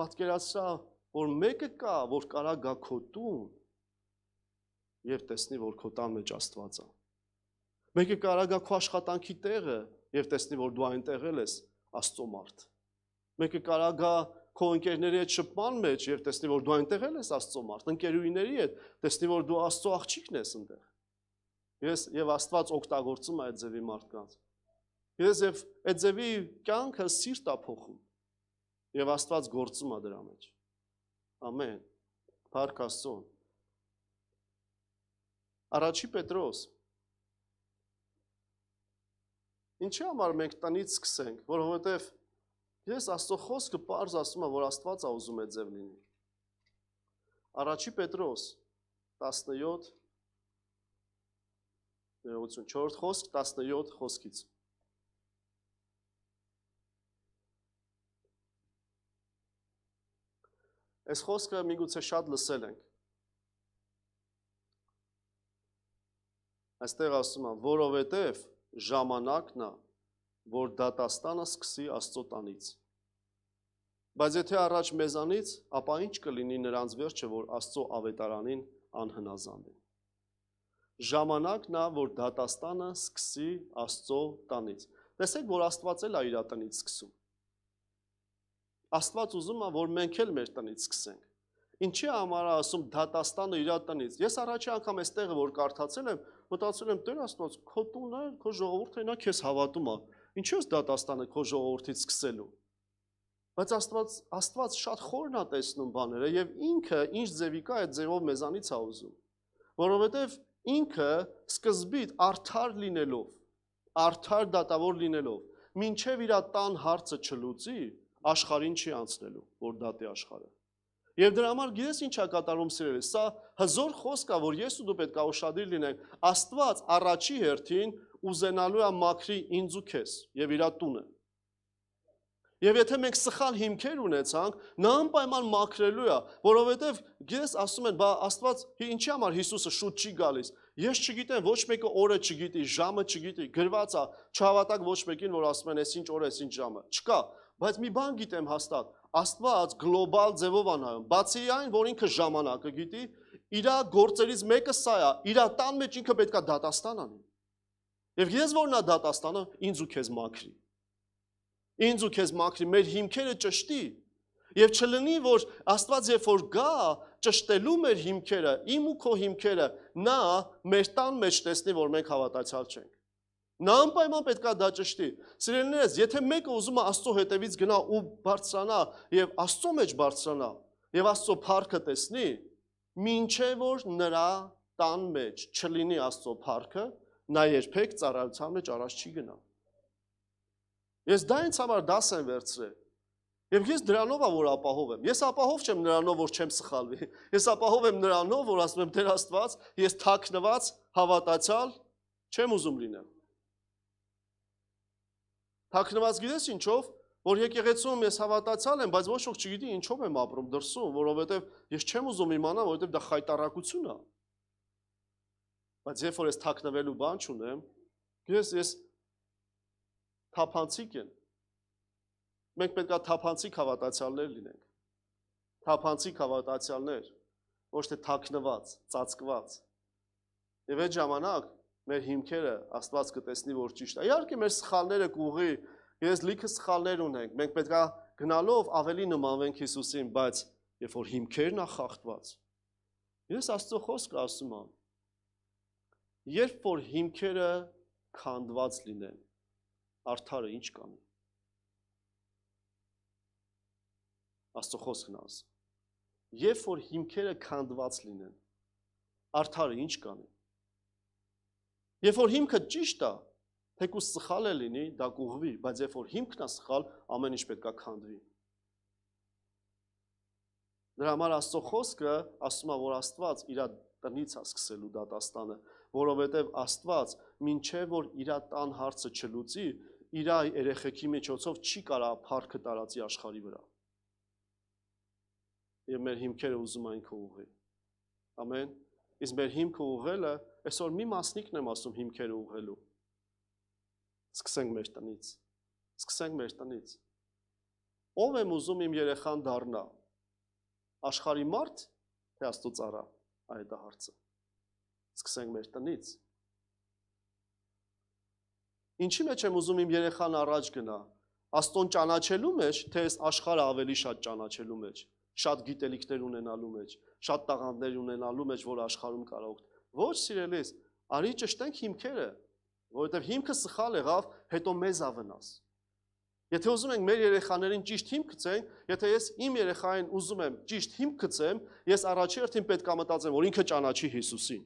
պատկերացրա, որ մեկը կա, որ կարա գա քո տուն, եւ տեսնի, որ քո տան մեջ Աստված է։ Մեկը կարագա քո աշխատանքի տեղը եւ տեսնի, որ դու այնտեղ ես Աստծո մարդ։ Մեկը կարագա քո ընկերների հետ շփման մեջ եւ տեսնի, որ դու այնտեղ ես Աստծո մարդ, ընկերուիների հետ, տեսնի, որ դու Աստծո աղջիկն ես այնտեղ։ Ես եւ Աստված օգտագործում է այդ ձևի մարդկանց։ Ես եւ այդ ձևի կյանքը սիրտ է փոխում։ Եվ Աստված գործում է դրա մեջ։ Ամեն։ Փառք Աստծո։ Առաջի Պետրոս Ինչի համար մենք տնից սկսենք, որովհետև ես Աստծո խոսքը པարզ ասում է, որ Աստված է ուզում է ձև լինի։ Առաջի Պետրոս 17 ներողություն 4 խոսք 17 խոսքից Այս խոսքը միգուցե շատ լսել ենք Այստեղ ասում եմ, որովհետև ժամանակն է, որ դատաստանը սկսի Աստծո տանից։ Բայց եթե առաջ մեզանից, ապա ինչ կլինի նրանց վերջը, որ Աստծո ավետարանին անհնազանդեն։ Ժամանակն է, որ դատաստանը սկսի Աստծո տանից։ Տեսեք, որ Աստված էլ է իր տնից սկսում։ Աստված ուզում է, որ մենք էլ մեր տնից սկսենք։ Ինչի համար ասում դատաստանը իր տնից։ Ես առաջի անգամ այստեղը որ կարդացել եմ, մտածել եմ Տեր Աստված, քո տունը, քո ժողովուրդը նա քեզ հավատում է։ Ինչու՞ ես դատաստանը քո ժողովրդից սկսելու։ Բայց Աստված Աստված շատ խորն է տեսնում բաները եւ ինքը ինչ ձևի կա այդ ձևով մեզանից է ուզում։ Որովհետեւ ինքը սկզբից արդար լինելով, արդար դատավոր լինելով, ինչեւ իր տան հարցը չլուծի, աշխարհին չի անցնելու, որ դատի աշխարհը։ Եվ դրա համար գիտես ինչա կատարվում սիրելի։ Սա հզոր խոսք է, որ ես ու դու պետք է ուշադիր լինենք։ Աստված առաջի հերթին ուզենալու է մաքրի ինձ ու քեզ եւ իր տունը։ Եվ եթե մենք սխալ հիմքեր ունեցանք, նա անպայման մաքրելու է, որովհետև գես ասում են, բա Աստված ինչի համար Հիսուսը շուտ չի գալիս։ Ես չգիտեմ, ոչ մեկը օրը չգիտի, ժամը չգիտի, գրված է, չհավատակ ոչ մեկին, որ ասում են, «Էս ինչ օր է, էս ինչ ժամը»։ Չկա, բայց մի բան գիտեմ հաստատ, Աստված գլոբալ ձևով անայում։ Բացի այն, որ ինքը ժամանակը գիտի, իր գործերից մեկը սա է, իր տան մեջ ինքը պետքա դատաստան անի։ Եվ գիտես որ նա դատաստանը ինձ ու քեզ մաքրի։ Ինձ ու քեզ մաքրի, մեր հիմքերը ճշտի։ Եվ չլինի որ Աստված երբ որ գա ճշտելու մեր հիմքերը, իմ ու քո հիմքերը, նա մեր տան մեջ տեսնի որ մենք հավատացյալ չենք։ Նա անպայման պետք է դա ճշտի։ Սիրելիներս, եթե մեկը ուզում է Աստծո հետևից գնա ու բարձրանա եւ Աստծո մեջ բարձրանա եւ Աստծո փառքը տեսնի, ինչե որ նրա տան մեջ չլինի Աստծո փառքը, նա երբեք ծառայության մեջ առաջ չի գնա։ Ես դա ինձ համար դաս եմ վերցրել։ Եվ ես դրանով ա որ ապահով եմ։ Ես ապահով չեմ նրանով, որ չեմ սխալվի։ Ես ապահով եմ նրանով, որ ասում եմ Տեր Աստված, ես թաքնված, հավատացյալ չեմ ուզում լինել։ Հակնված գիտես ինչով, որ եկեղեցում ես հավատացյալ եմ, բայց ոչ ոք չգիտի ինչով եմ ապրում դրսում, որովհետև ես չեմ ուզում իմանալ, որովհետև դա խայտարակություն է։ Բայց երբ որ ես թաքնվելու բան չունեմ, ես ես թափանցիկ եմ։ Մենք պետք է թափանցիկ հավատացյալներ լինենք։ Թափանցիկ հավատացյալներ, ոչ թե թաքնված, ծածկված։ Եվ այդ ժամանակ մեր հիմքերը Աստված կտեսնի, որ ճիշտ է։ Իհարկե մեր սխալները կուղի, ես լիքը սխալներ ունենք։ Մենք պետքա գնալով ավելի նմանվենք Հիսուսին, բայց երբ որ հիմքերն է խախտված։ Ես Աստծո խոսքը ասում եմ։ Երբ որ հիմքերը քանդված լինեն, արդարը ինչ կանի։ Աստծո խոսքն ասում։ Երբ որ հիմքերը քանդված լինեն, արդարը ինչ կանի Երբ որ հիմքը ճիշտ է, թեկուզ սխալ է լինի, դա կուղվի, բայց երբ որ հիմքն է սխալ, ամեն ինչ պետքա քանդվի։ Դրա համար Աստծո խոսքը ասում է, որ Աստված իր տնից է սկսելու դատաստանը, որովհետև Աստված ինչեւ որ իր տան հարցը չլուծի, իր երեխեքի միջոցով չի կարող փառքը տարածի աշխարի վրա։ Եվ մեր հիմքերը ուզում այն քո ուղի։ Ամեն։ Իսկ մեր հիմքը ուղղելը, այսօր մի մասնիկն եմ ասում հիմքերը ուղղելու։ Սկսենք մեր տնից։ Սկսենք մեր տնից։ Ո՞վ եմ ուզում իմ երեխան դառնա։ Աշխարհի մարդ, թե Աստուծարա, այդ է հարցը։ Սկսենք մեր տնից։ Ինչի մեջ եմ ուզում իմ երեխան առաջ գնա։ Աստծուն ճանաչելու մեջ, թե այս աշխարհը ավելի շատ ճանաչելու մեջ, շատ գիտելիքներ ունենալու մեջ, շատ տաղանդներ ունենալու մեջ, որ աշխարհում կարող։ Ոչ, սիրելիս, արի ճշտենք հիմքերը, որովհետև հիմքը սխալ եղավ, հետո մեզ ավնաս։ Եթե ուզում ենք մեր երեխաներին ճիշտ հիմք գցենք, եթե ես իմ երեխային ուզում եմ ճիշտ հիմք գցեմ, ես առաջերտին պետք է մտածեմ, որ ինքը ճանաչի Հիսուսին։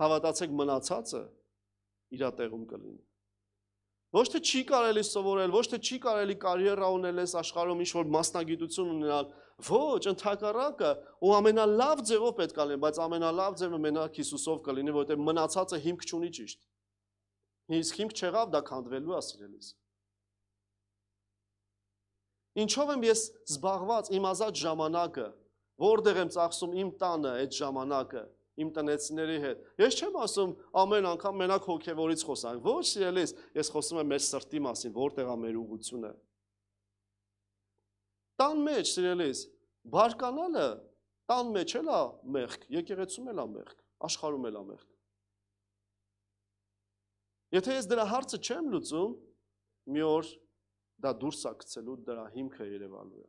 Հավատացեք մնացածը իր տեղում կլինի։ Ոչ թե չի կարելի սովորել, ոչ թե չի կարելի կարիերա ունել այս աշխարհում ինչ որ մասնագիտություն ունենալ, ոչ, ընդհակառակը, ու ամենալավ ձևով պետք է լինի, բայց ամենալավ ձևը մենակ Հիսուսով կլինի, որտեղ մնացածը հիմք չունի ճիշտ։ Իսկ հիմք չեղավ դա քանդվելու ասիրելիս։ Ինչով եմ ես զբաղված իմ ազատ ժամանակը, որտեղ եմ ծախսում իմ տանը այդ ժամանակը, իմ տնեցիների հետ։ Ես չեմ ասում ամեն անգամ մենակ հոգևորից խոսանք։ Ոչ, սիրելիս, ես խոսում եմ մեր սրտի մասին, որտեղ է մեր ուղությունը։ Տան մեջ, սիրելիս, բարկանալը տան մեջ էլ է մեղք, եկեղեցում էլ է մեղք, աշխարհում էլ է մեղք։ Եթե ես դրա հարցը չեմ լուծում, մի օր դա դուրս է գցելու դրա հիմքը երևալու է։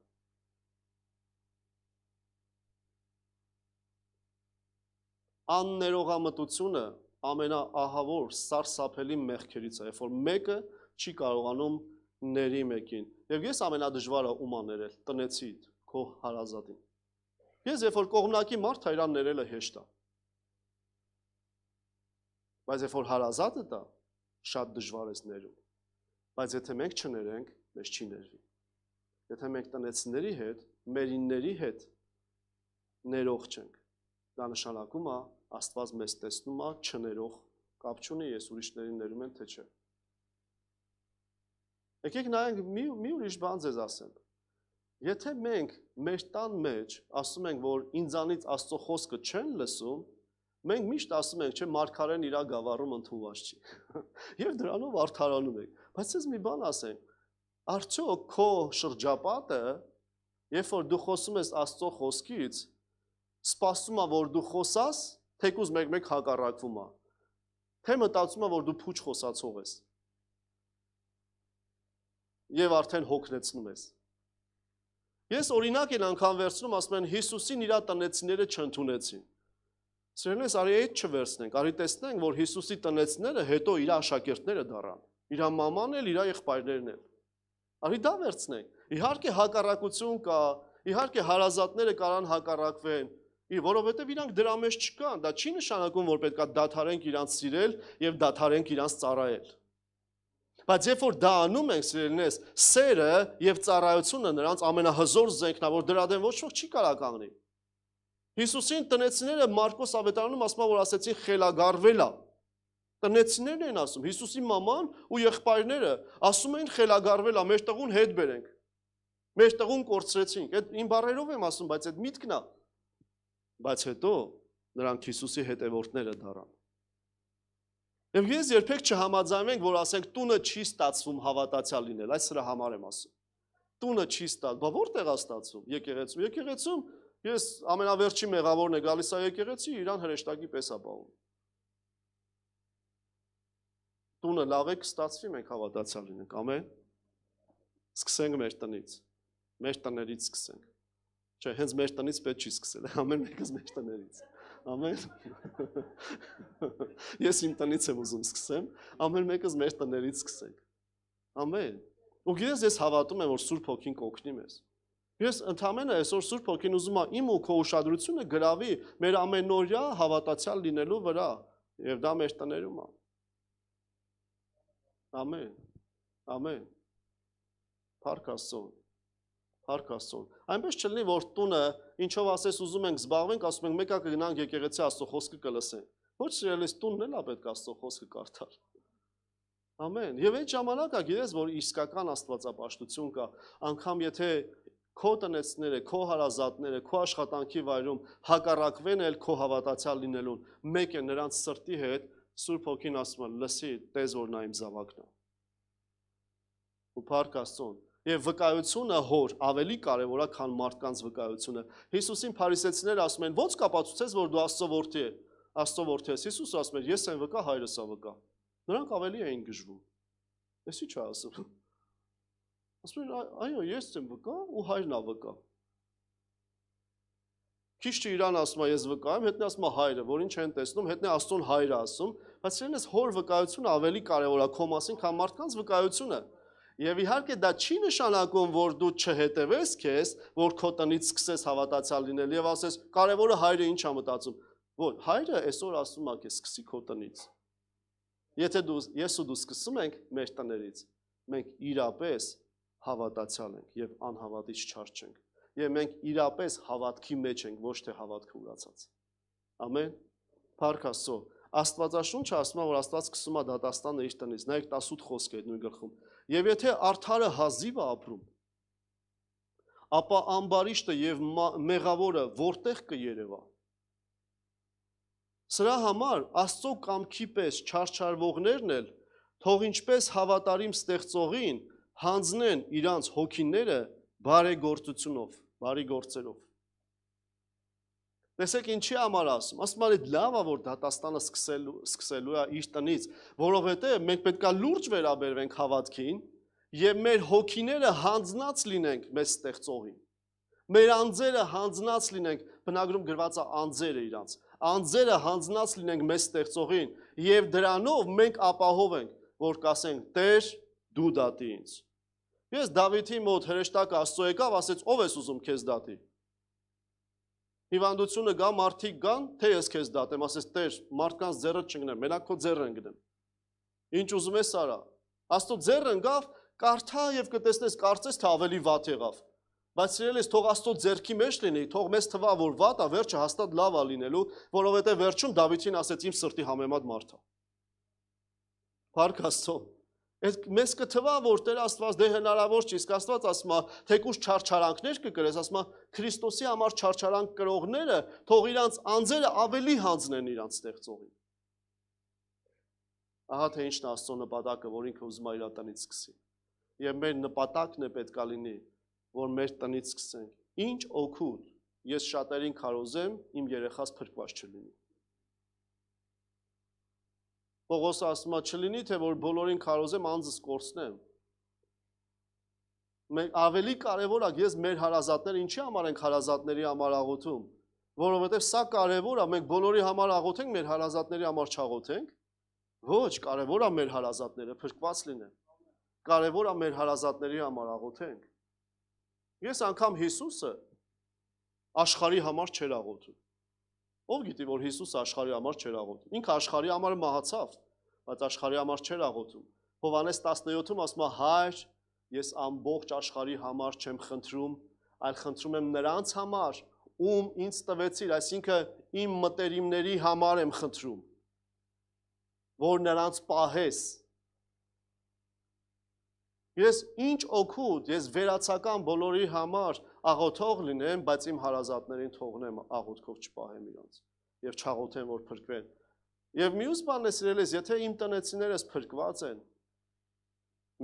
աններողամտությունը ամենաահավոր սարսափելի մեղքերից է, երբ որ մեկը չի կարողանում ների մեկին։ Եվ ես ամենադժվարը ում աներել, տնեցիդ, քո հարազատին։ Ես երբ որ կողմնակի մարդ հայրան ներելը հեշտ է։ Բայց երբ որ հարազատը դա շատ դժվար է ներում։ Բայց եթե մենք չներենք, մեզ չի ներվի։ Եթե մենք տնեցների հետ, մերինների հետ ներող չենք, դա նշանակում է, Աստված մեզ տեսնում է չներող կապ չունի ես ուրիշներին ներում եմ թե չէ։ Եկեք նայենք մի մի ուրիշ բան ձեզ ասեմ։ Եթե մենք մեր տան մեջ ասում ենք, որ ինձանից Աստծո խոսքը չեն լսում, մենք միշտ ասում ենք, չէ, Մարկարեն իր գավառում ընդունված չի։ *laughs* Եվ դրանով արթարանում ենք։ Բայց ես մի բան ասեմ, արդյոք քո շրջապատը, երբ որ դու խոսում ես Աստծո խոսքից, սпасում է, որ դու խոսաս, թեկուզ մեկ-մեկ հակառակվում է, թե մտածում է, որ դու փուչ խոսացող ես եւ արդեն հոգնեցնում ես։ Ես օրինակ են անգամ վերցնում, ասում են Հիսուսին իր տնեցիները չընդունեցին։ Սրանից արի այդ չվերցնենք, արի տեսնենք, որ Հիսուսի տնեցները հետո իր աշակերտները դառան։ Իր մաման էլ, իր եղբայրներն էլ։ Արի դա վերցնենք։ Իհարկե հակառակություն կա, իհարկե հարազատները կարան հակառակվեն, Իր որովհետև իրանք դրա մեջ չկան, դա չի նշանակում, որ պետքա դադարենք իրանք սիրել եւ դադարենք իրանք ծառայել։ Բայց երբ որ դա անում ենք սիրելնես, սերը եւ ծառայությունը նրանց ամենահզոր զենքն է, որ դրա դեմ ոչ ոք չի կարող կանգնել։ Հիսուսին տնեցիները Մարկոս ավետարանում ասում է, որ ասեցի խելագարվելա։ Տնեցիներն են ասում, Հիսուսի մաման ու եղբայրները ասում են խելագարվելա, մեր տղուն հետ բերենք։ Մեր տղուն կորցրեցինք։ Այդ իմ բառերով եմ ասում, բայց այդ միտքն է։ միտք բայց հետո նրանք Հիսուսի հետևորդները դառան։ Եվ ես երբեք չհամաձայնվենք, որ ասենք տունը չի ստացվում հավատացյալ լինել, այս սրա համար եմ ասում։ Տունը չի ստացվում, բա որտեղ է ստացվում։ Եկեղեցում, եկեղեցում ես ամենավերջի մեղավորն է գալիս է եկեղեցի, իրան հրեշտակի պես է բաղում։ Տունը լավ է կստացվի, մենք հավատացյալ լինենք, ամեն։ Սկսենք մեր տնից։ Մեր տներից սկսենք։ Չէ, հենց մեր տնից պետք չի սկսել, ամեն մեկս մեր տներից։ Ամեն։ Ես իմ տնից եմ ուզում սկսեմ, ամեն մեկս մեր տներից սկսենք։ Ամեն։ Ու գիտես, ես հավատում եմ, որ Սուրբ Հոգին կօգնի մեզ։ Ես ընդամենը այսօր Սուրբ Հոգին ուզում է իմ ու քո ուշադրությունը գրավի մեր ամենօրյա հավատացյալ լինելու վրա, եւ դա մեր տներում է։ Ամեն։ Ամեն։ Փառք Աստծո։ Փառք Աստծուն։ Այնպես չլինի, որ տունը ինչով ասես ուզում ենք զբաղվենք, ասում ենք մեկա կգնանք եկեղեցի Աստծո խոսքը կլսենք։ Ոչ սիրելիս տունն էլ է պետք Աստծո խոսքը կարդալ։ Ամեն։ Եվ այդ ժամանակ է գիտես, որ իսկական Աստվածապաշտություն կա, անկամ եթե քո տնեցները, քո հարազատները, քո աշխատանքի վայրում հակառակվեն էլ քո հավատացյալ լինելուն, մեկ է նրանց սրտի հետ Սուրբ Հոգին ասում է՝ լսի, տես որ նա իմ զավակն է։ Ու փառք Աստծուն, Եվ վկայությունը հոր ավելի կարևոր է, քան մարդկանց վկայությունը։ Հիսուսին փարիսեցիները ասում են, ո՞նց կապացուցես, որ դու Աստծո որդի ես։ Աստծո որդի ես։ Հիսուսը ասում է, ես եմ վկա, հայրս է վկա։ Նրանք ավելի էին գժվում։ Էս ի՞նչ է ասում։ Ասում են, այո, ես եմ վկա ու հայրն է վկա։ Քիչը իրան ասում է, ես վկա եմ, հետն ասում է հայրը, որին չեն տեսնում, հետն է Աստծոն հայրը ասում, բայց իրենից հոր վկայությունը ավելի կարևոր է քո մասին, քան մարդկանց վկայությունը։ Եվ իհարկե դա չի նշանակում, որ դու չհետևես քեզ, որ քո տնից սկսես հավատացյալ լինել եւ ասես, կարեւորը հայրը ինչ է մտածում։ Ոչ, հայրը այսօր ասում է քեզ սկսի քո տնից։ Եթե դու ես ու դու սկսում ենք մեր տներից, մենք իրապես հավատացյալ ենք եւ անհավատիչ չարչենք։ Եվ մենք իրապես հավատքի մեջ ենք, ոչ թե հավատքը ուրացած։ Ամեն։ Փառք Աստծո։ Աստվածաշունչը ասում է, որ Աստված սկսում է դատաստանը իր տնից։ Նայեք 18 խոսքը այդ նույն գլխում Եվ եթե արդարը հազիվ է ապրում, ապա ամբարիշտը եւ մեղավորը որտեղ կերևա։ Սրա համար Աստծո կամքի պես չարչարվողներն էլ թող ինչպես հավատարիմ ստեղծողին հանձնեն իրանց հոգիները բարեգործությունով, բարի գործերով։ Տեսեք ինչի համար ասում։ Ասում արի լավա որ դատաստանը սկսելու սկսելու է իր տնից, որովհետև մենք պետքա լուրջ վերաբերվենք հավատքին եւ մեր հոգիները հանձնած լինենք մեզ ստեղծողին։ Մեր անձերը հանձնած լինենք, բնագրում գրված է անձերը իրանց։ Անձերը հանձնած լինենք մեզ ստեղծողին եւ դրանով մենք ապահովենք, որ կասենք Տեր, դու դատի ինձ։ Ես Դավիթի մոտ հրեշտակ Աստծո եկավ, ասեց ով ես ուզում քեզ դատի հիվանդությունը գա, մարդիկ գան, թե ես քեզ դատեմ, ասես Տեր, մարդկանց ձեռը չընկնեմ, մենակ քո ձեռը ընկնեմ։ Ինչ ուզում ես արա։ Աստծո ձեռը ընկավ, կարթա եւ կտեսնես, կարծես թե ավելի վատ եղավ։ Բայց իրենից թող Աստծո ձեռքի մեջ լինի, թող մեզ թվա, որ վատ է, վերջը հաստատ լավ է լինելու, որովհետեւ վերջում Դավիթին ասեց իմ սրտի համեմատ մարդա։ Փառք Աստծո։ Ես մեզ կթվա, որ Տեր Աստված դե հնարավոր չի, իսկ Աստված ասում է, թեկուզ չարչարանքներ կգրես, ասում է Քրիստոսի համար չարչարանք կրողները, թող իրանց անձերը ավելի հանձնեն իրանց Ստեղծողին։ Ահա թե ինչն Աստծո նպատակը, որ ինքը ուզում է իր տնից սկսի։ Եվ մեր նպատակն է պետքա լինի, որ մեր տնից սկսենք։ Ինչ օգուտ ես շատերին քարոզեմ, իմ երեխաս փրկված չլինի։ Պողոս ասում է չլինի թե որ բոլորին քարոզեմ անձս կորցնեմ։ Մենք ավելի կարևոր է ես մեր հարազատները ինչի համար ենք հարազատների համար աղոթում, որովհետև սա կարևոր է, մենք բոլորի համար աղոթենք, մեր հարազատների համար չաղոթենք։ Ոչ, կարևոր է մեր հարազատները փրկված լինեն։ Կարևոր է մեր հարազատների համար աղոթենք։ Ես անգամ Հիսուսը աշխարհի համար չեր աղոթում։ Ով գիտի, որ Հիսուս աշխարհի համար չեր աղոթում։ Ինքը աշխարհի համար մահացավ, բայց աշխարհի համար չեր աղոթում։ Հովանես 17-ում ասում է. «Հայր, ես ամբողջ աշխարհի համար չեմ խնդրում, այլ խնդրում եմ նրանց համար, ում ինձ տվեցիր, այսինքն իմ մտերիմների համար եմ խնդրում, որ նրանց պահես»։ Ես ինչ օգուտ, ես վերացական բոլորի համար աղոթող լինեմ, բայց իմ հարազատներին թողնեմ աղոթքով չպահեմ իրancs եւ չաղոթեմ որ փրկվեն։ Եվ մյուս բանը սիրելես, եթե իմ տնեցիներս փրկված են,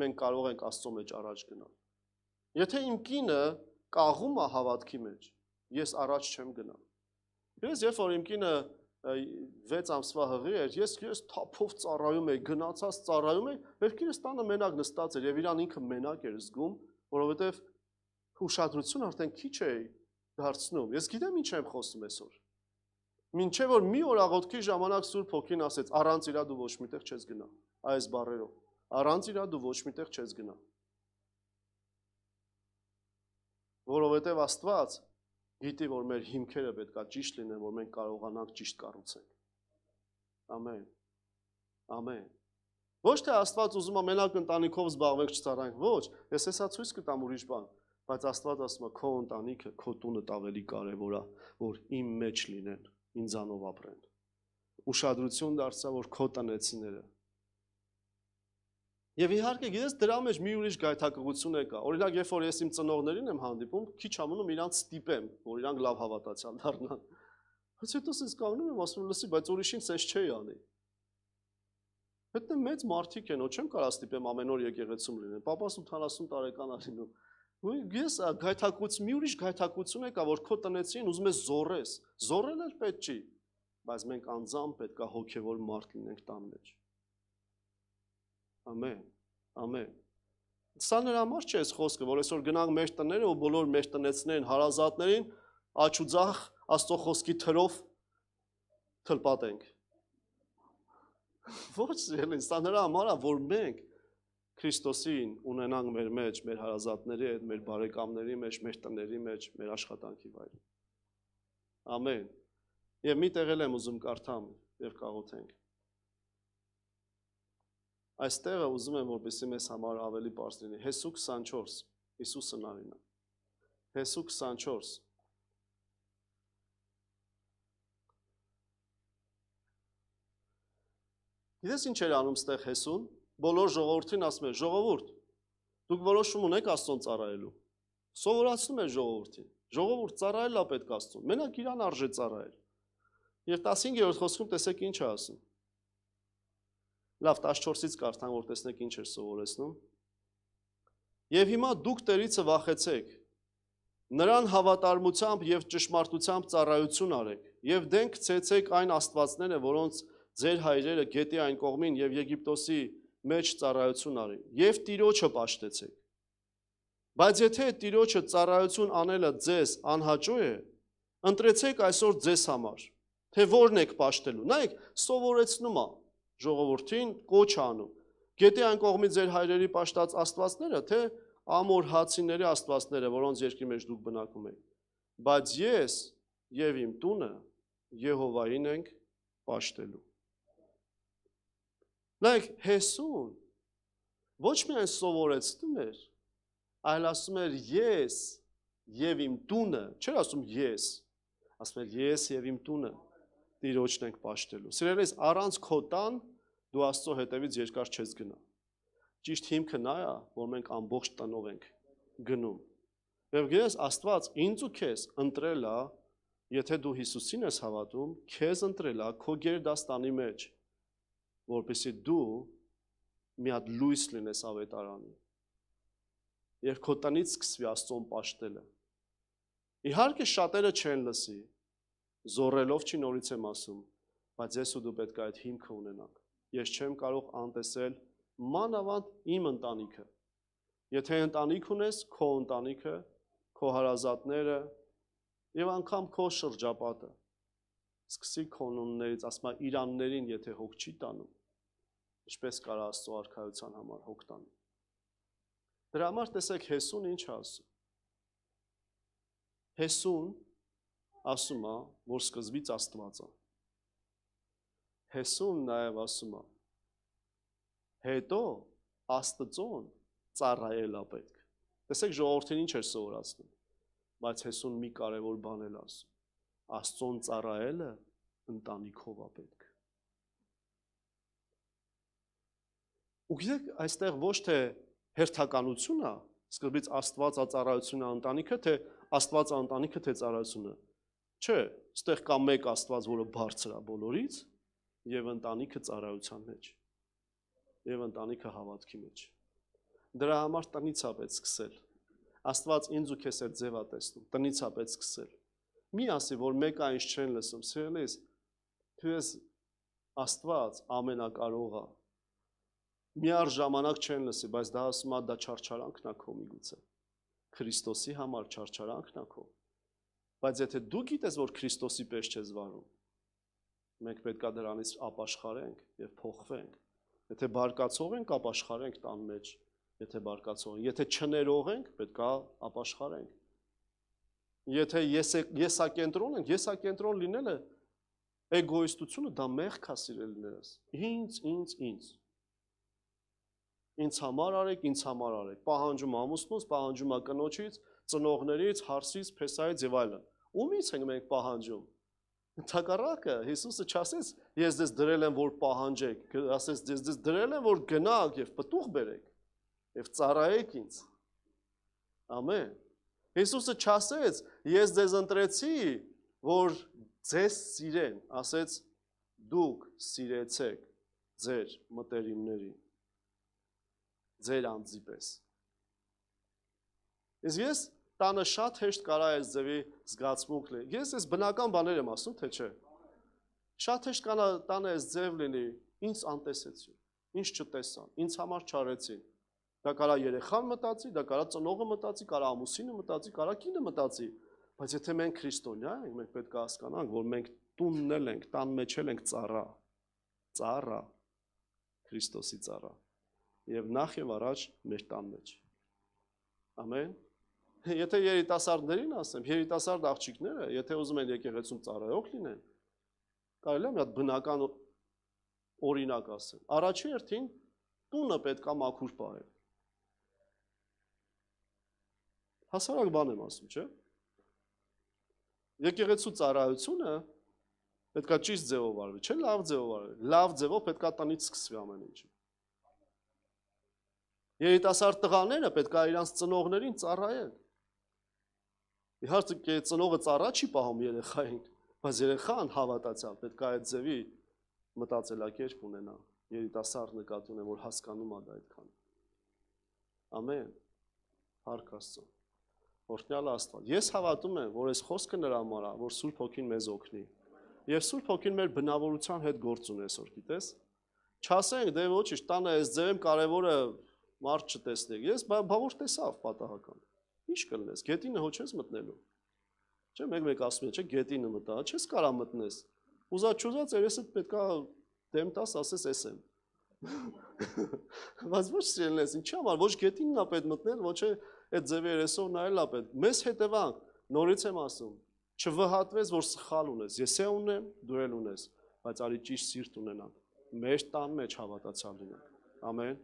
մենք կարող ենք Աստծո մեջ առաջ գնալ։ Եթե իմ կինը կաղում է հավատքի մեջ, ես առաջ չեմ գնալ։ Ես երբ որ իմ կինը 6 ամսվա հղի էր, ես քերս թափով ծառայում էի, գնացած ծառայում էի, եւ քերս տանը մենակ նստած էր եւ իրան ինքը մենակ էր զգում, որովհետեւ ուշադրություն արդեն քիչ է դարձնում։ Ես գիտեմ ինչ եմ խոսում այսօր։ Մինչև որ մի օր աղոթքի ժամանակ Սուրբ Հոգին ասեց, առանց իրա դու ոչ միտեղ չես գնա, այս բառերով։ Առանց իրա դու ոչ միտեղ չես գնա։ Որովհետև Աստված Գիտի, որ մեր հիմքերը պետքա ճիշտ լինեն, որ մենք կարողանանք ճիշտ կառուցել։ Ամեն։ Ամեն։ Ոչ թե Աստված ուզում է մենակ ընտանիքով զբաղվեք չծառայենք, ոչ, ես հեսա ցույց կտամ ուրիշ բան, բայց Աստված ասում է քո ընտանիքը, քո տունը ավելի կարևոր է, որ իմ մեջ լինեն, ինձանով ապրեն։ Ուշադրություն դարձա, որ քո տնեցիները Եվ իհարկե գիտես դրա մեջ մի ուրիշ գայթակղություն է կա։ Օրինակ, երբ որ ես իմ ծնողներին եմ հանդիպում, քիչ ամնում իրանց ստիպեմ, որ իրանք լավ հավատացյալ դառնան։ Բայց հետո ես կանգնում եմ ասում լսի, բայց ուրիշին ցես չի անի։ Հետո մեծ մարդիկ են, ոչ չեմ կարող ստիպեմ ամեն օր եկեղեցում լինեն։ Պապաս 80 տարեկան է լինում։ Ու ես գայթակղուց մի ուրիշ գայթակղություն է կա, որ քո տնեցին ուզում ես զորես։ Զորել էլ պետք չի, բայց մենք անձամբ պետք է հոգևոր մարդ լինենք տան մեջ։ Ամեն։ Ամեն։ Սա նրա համար չէ այս խոսքը, որ այսօր գնանք մեր տները ու բոլոր մեր տնեցներին, հարազատներին աչուձախ Աստծո խոսքի թրով թլպատենք։ *laughs* Ոչ, ելի, սա նրա համար է, որ մենք Քրիստոսին ունենանք մեր մեջ, մեր հարազատների հետ, մեր բարեկամների մեջ, մեր տների մեջ, մեր աշխատանքի վայրում։ Ամեն։ Եվ մի տեղ եմ ուզում կարդամ եւ կաղոթենք։ Այստեղը ուզում եմ որպեսզի մեզ համար ավելի པարզ լինի։ Հեսու 24 Հիսուսը նարինա։ Հեսու 24 Գիտես ինչ էր անում ստեղ Հեսուն։ Բոլոր ժողովրդին ասում էր. «Ժողովուրդ, դուք որոշում ունեք Աստծոն ծառայելու»։ Սովորացնում էր ժողովրդին։ Ժողովուրդ ծառայելա պետք Աստծուն։ Մենակ իրան արժե ծառայել։ Եվ 15-րդ խոսքում տեսեք ինչ է ասում։ Լավ, 14-ից կարդանք, որ տեսնեք ինչ էր սովորեցնում։ Եվ հիմա դուք Տերիցը վախեցեք։ Նրան հավատարմությամբ եւ ճշմարտությամբ ծառայություն արեք եւ դենք ցեցեք այն աստվածները, որոնց ձեր հայրերը գետի այն կողմին եւ Եգիպտոսի մեջ ծառայություն արին եւ Տիրոջը ճաշտեցեք։ Բայց եթե Տիրոջը ծառայություն անելը ձեզ անհաճո է, ընտրեցեք այսօր ձեզ համար, թե որն եք ճաշտելու։ Նայեք, սովորեցնում է ժողովրդին կոչ անում։ Գետի այն կողմի ձեր հայրերի պաշտած աստվածները, թե ամոր հացիների աստվածները, որոնց երկրի մեջ դուք բնակում եք։ Բայց ես եւ իմ տունը Եհովային ենք պաշտելու։ Նայեք, Հեսուն ոչ միայն սովորեցնում էր, այլ ասում էր ես եւ իմ տունը, չէր ասում ես, ասում էր ես եւ իմ տունը տիրոջն ենք պաշտելու։ Սիրելիս, առանց քո տան դու Աստծո հետևից երկար չես գնա։ Ճիշտ հիմքը նա է, որ մենք ամբողջ տնով ենք գնում։ Եվ գես Աստված ինձ ու քեզ ընտրել է, եթե դու Հիսուսին ես հավատում, քեզ ընտրել է քո գերդաստանի մեջ, որովհետեւ դու մի հատ լույս լինես ավետարանի։ Եվ քո տնից սկսվի Աստծոն ճաշտելը։ Իհարկե շատերը չեն լսի, զորելով չի նորից եմ ասում, բայց ես ու դու պետք է այդ հիմքը ունենանք ես չեմ կարող անտեսել մանավանդ իմ ընտանիքը։ Եթե ընտանիք ունես, քո ընտանիքը, քո հարազատները եւ անգամ քո շրջապատը սկսի քոնոններից, ասում է Իրաններին, եթե հոգ չի տանում, ինչպես կարա Աստծո արքայության համար հոգ տանի։ Դրա համար տեսեք Հեսուն ինչ ասում։ Հեսուն ասում է, որ սկզբից Աստված է։ Հեսուն նաև ասում է. հետո Աստծոն ծառայելա պետք։ Տեսեք ժողովրդին ինչ էր սովորացնում, բայց Հեսուն մի կարևոր բան էլ ասում. Աստծոն ծառայելը ընտանիքով է պետք։ Ու գիտեք, այստեղ ոչ թե հերթականությունն է, սկզբից Աստված ածառայությունը ընտանիքը, թե Աստված ընտանիքը, թե ծառայությունը։ Չէ, այստեղ կա մեկ Աստված, որը բարձր է բոլորից, եւ ընտանիքը ծառայության մեջ եւ ընտանիքը հավատքի մեջ դրա համար տնից է պետք սկսել աստված ինձ ու քեզ այդ ձևա տեսնում տնից է պետք սկսել մի ասի որ մեկը այնս չեն լսում սիրելիս դու ես աստված ամենակարող է միար ժամանակ չեն լսի բայց դա ասում է դա չարչարանքն է քո միգուցե քրիստոսի համար չարչարանքն է քո բայց եթե դու գիտես որ քրիստոսի պես չես վարում Մենք պետքա դրանից ապաշխարենք եւ փոխվենք։ Եթե բարկացող ենք, ապաշխարենք տան մեջ, եթե բարկացող ենք, եթե չներող ենք, պետքա ապաշխարենք։ Եթե ես եսակենտրոն ենք, եսակենտրոն լինելը էգոիստությունը դա մեղք է սիրելիներս։ Ինձ, ինձ, ինձ։ Ինձ համար արեք, ինձ համար արեք։ Պահանջում ամուսնուց, պահանջում ակնոջից, ծնողներից, հարսից, փեսայից եւ այլն։ Ումից ենք մենք պահանջում։ Ցակարակը Հիսուսը չասեց, ես ձեզ դրել եմ, որ պահանջեք, ասեց ձեզ ձեզ դրել եմ, որ գնաք եւ պտուղ բերեք եւ ծառայեք ինձ։ Ամեն։ Հիսուսը չասեց, ես ձեզ ընտրեցի, որ ձեզ սիրեն, ասեց դուք սիրեցեք ձեր մտերիմներին ձեր անձի պես։ Իսկ ես տանը շատ հեշտ կարա այս ձևի զգացմունք լինի։ Ես այս բնական բաներ եմ ասում, թե չէ։ Շատ հեշտ կարա տանը այս ձև լինի, ինձ անտեսեցին, ինձ չտեսան, ինձ համար չարեցին։ Դա կարա երեխան մտածի, դա կարա ծնողը մտածի, կարա ամուսինը մտածի, կարա կինը մտածի, բայց եթե մենք քրիստոնյա ենք, մենք պետք է հասկանանք, որ մենք տունն էլ ենք, տան մեջ էլ ենք ծառա։ Ծառա Քրիստոսի ծառա։ Եվ նախ եւ առաջ մեր տան մեջ։ Ամեն եթե երիտասարդներին ասեմ, երիտասարդ աղջիկները, եթե ուզում են եկեղեցում ծառայող լինեն, կարելի է մի հատ բնական օրինակ ասեմ։ Առաջի հերթին տունը պետք է մաքուր պահել։ Հասարակ բան եմ ասում, չէ՞։ Եկեղեցու ծառայությունը պետք է ճիշտ ձևով արվի, չէ՞ լավ ձևով արվի։ Լավ ձևով պետք է տնից սկսվի ամեն ինչը։ Երիտասարդ տղաները պետք է իրենց ծնողներին ծառայեն։ Իհարկե ծնողը ծառա չի պահում երեխային, բայց երեխան հավատացյալ պետք է այդ ձևի մտածելակերպ ունենա։ Երիտասարդ նկատի ունեմ, որ հասկանում է դա այդքան։ Ամեն հարկ Աստծո։ Օրհնյալ Աստված։ Ես հավատում եմ, որ այս խոսքը նրա համար է, որ Սուրբ Հոգին մեզ օգնի։ Եվ Սուրբ Հոգին մեր բնավորության հետ գործ ունի այսօր, գիտես։ Չասենք, դե ոչինչ, տանը այս ձևեմ կարևորը մարդ չտեսնեք։ Ես բա, բա որ տեսավ պատահական։ Ինչ կլնես, գետինը հո չես մտնելու։ Չէ, մեկ-մեկ ասում են, չէ, գետինը մտա, չես կարա մտնես։ Ուզած չուզած երեսդ պետքա դեմ տաս, ասես էս եմ։ Բայց ոչ սիրելնես, ինչի համար ոչ գետինն է պետք մտնել, ոչ է այդ ձևի երեսով նայել է պետք։ Մեզ հետևանք, նորից եմ ասում, չվհատվես, որ սխալ ունես։ Ես է ունեմ, դու էլ ունես, բայց արի ճիշտ սիրտ ունենանք։ Մեր տան մեջ հավատացյալ լինենք։ Ամեն։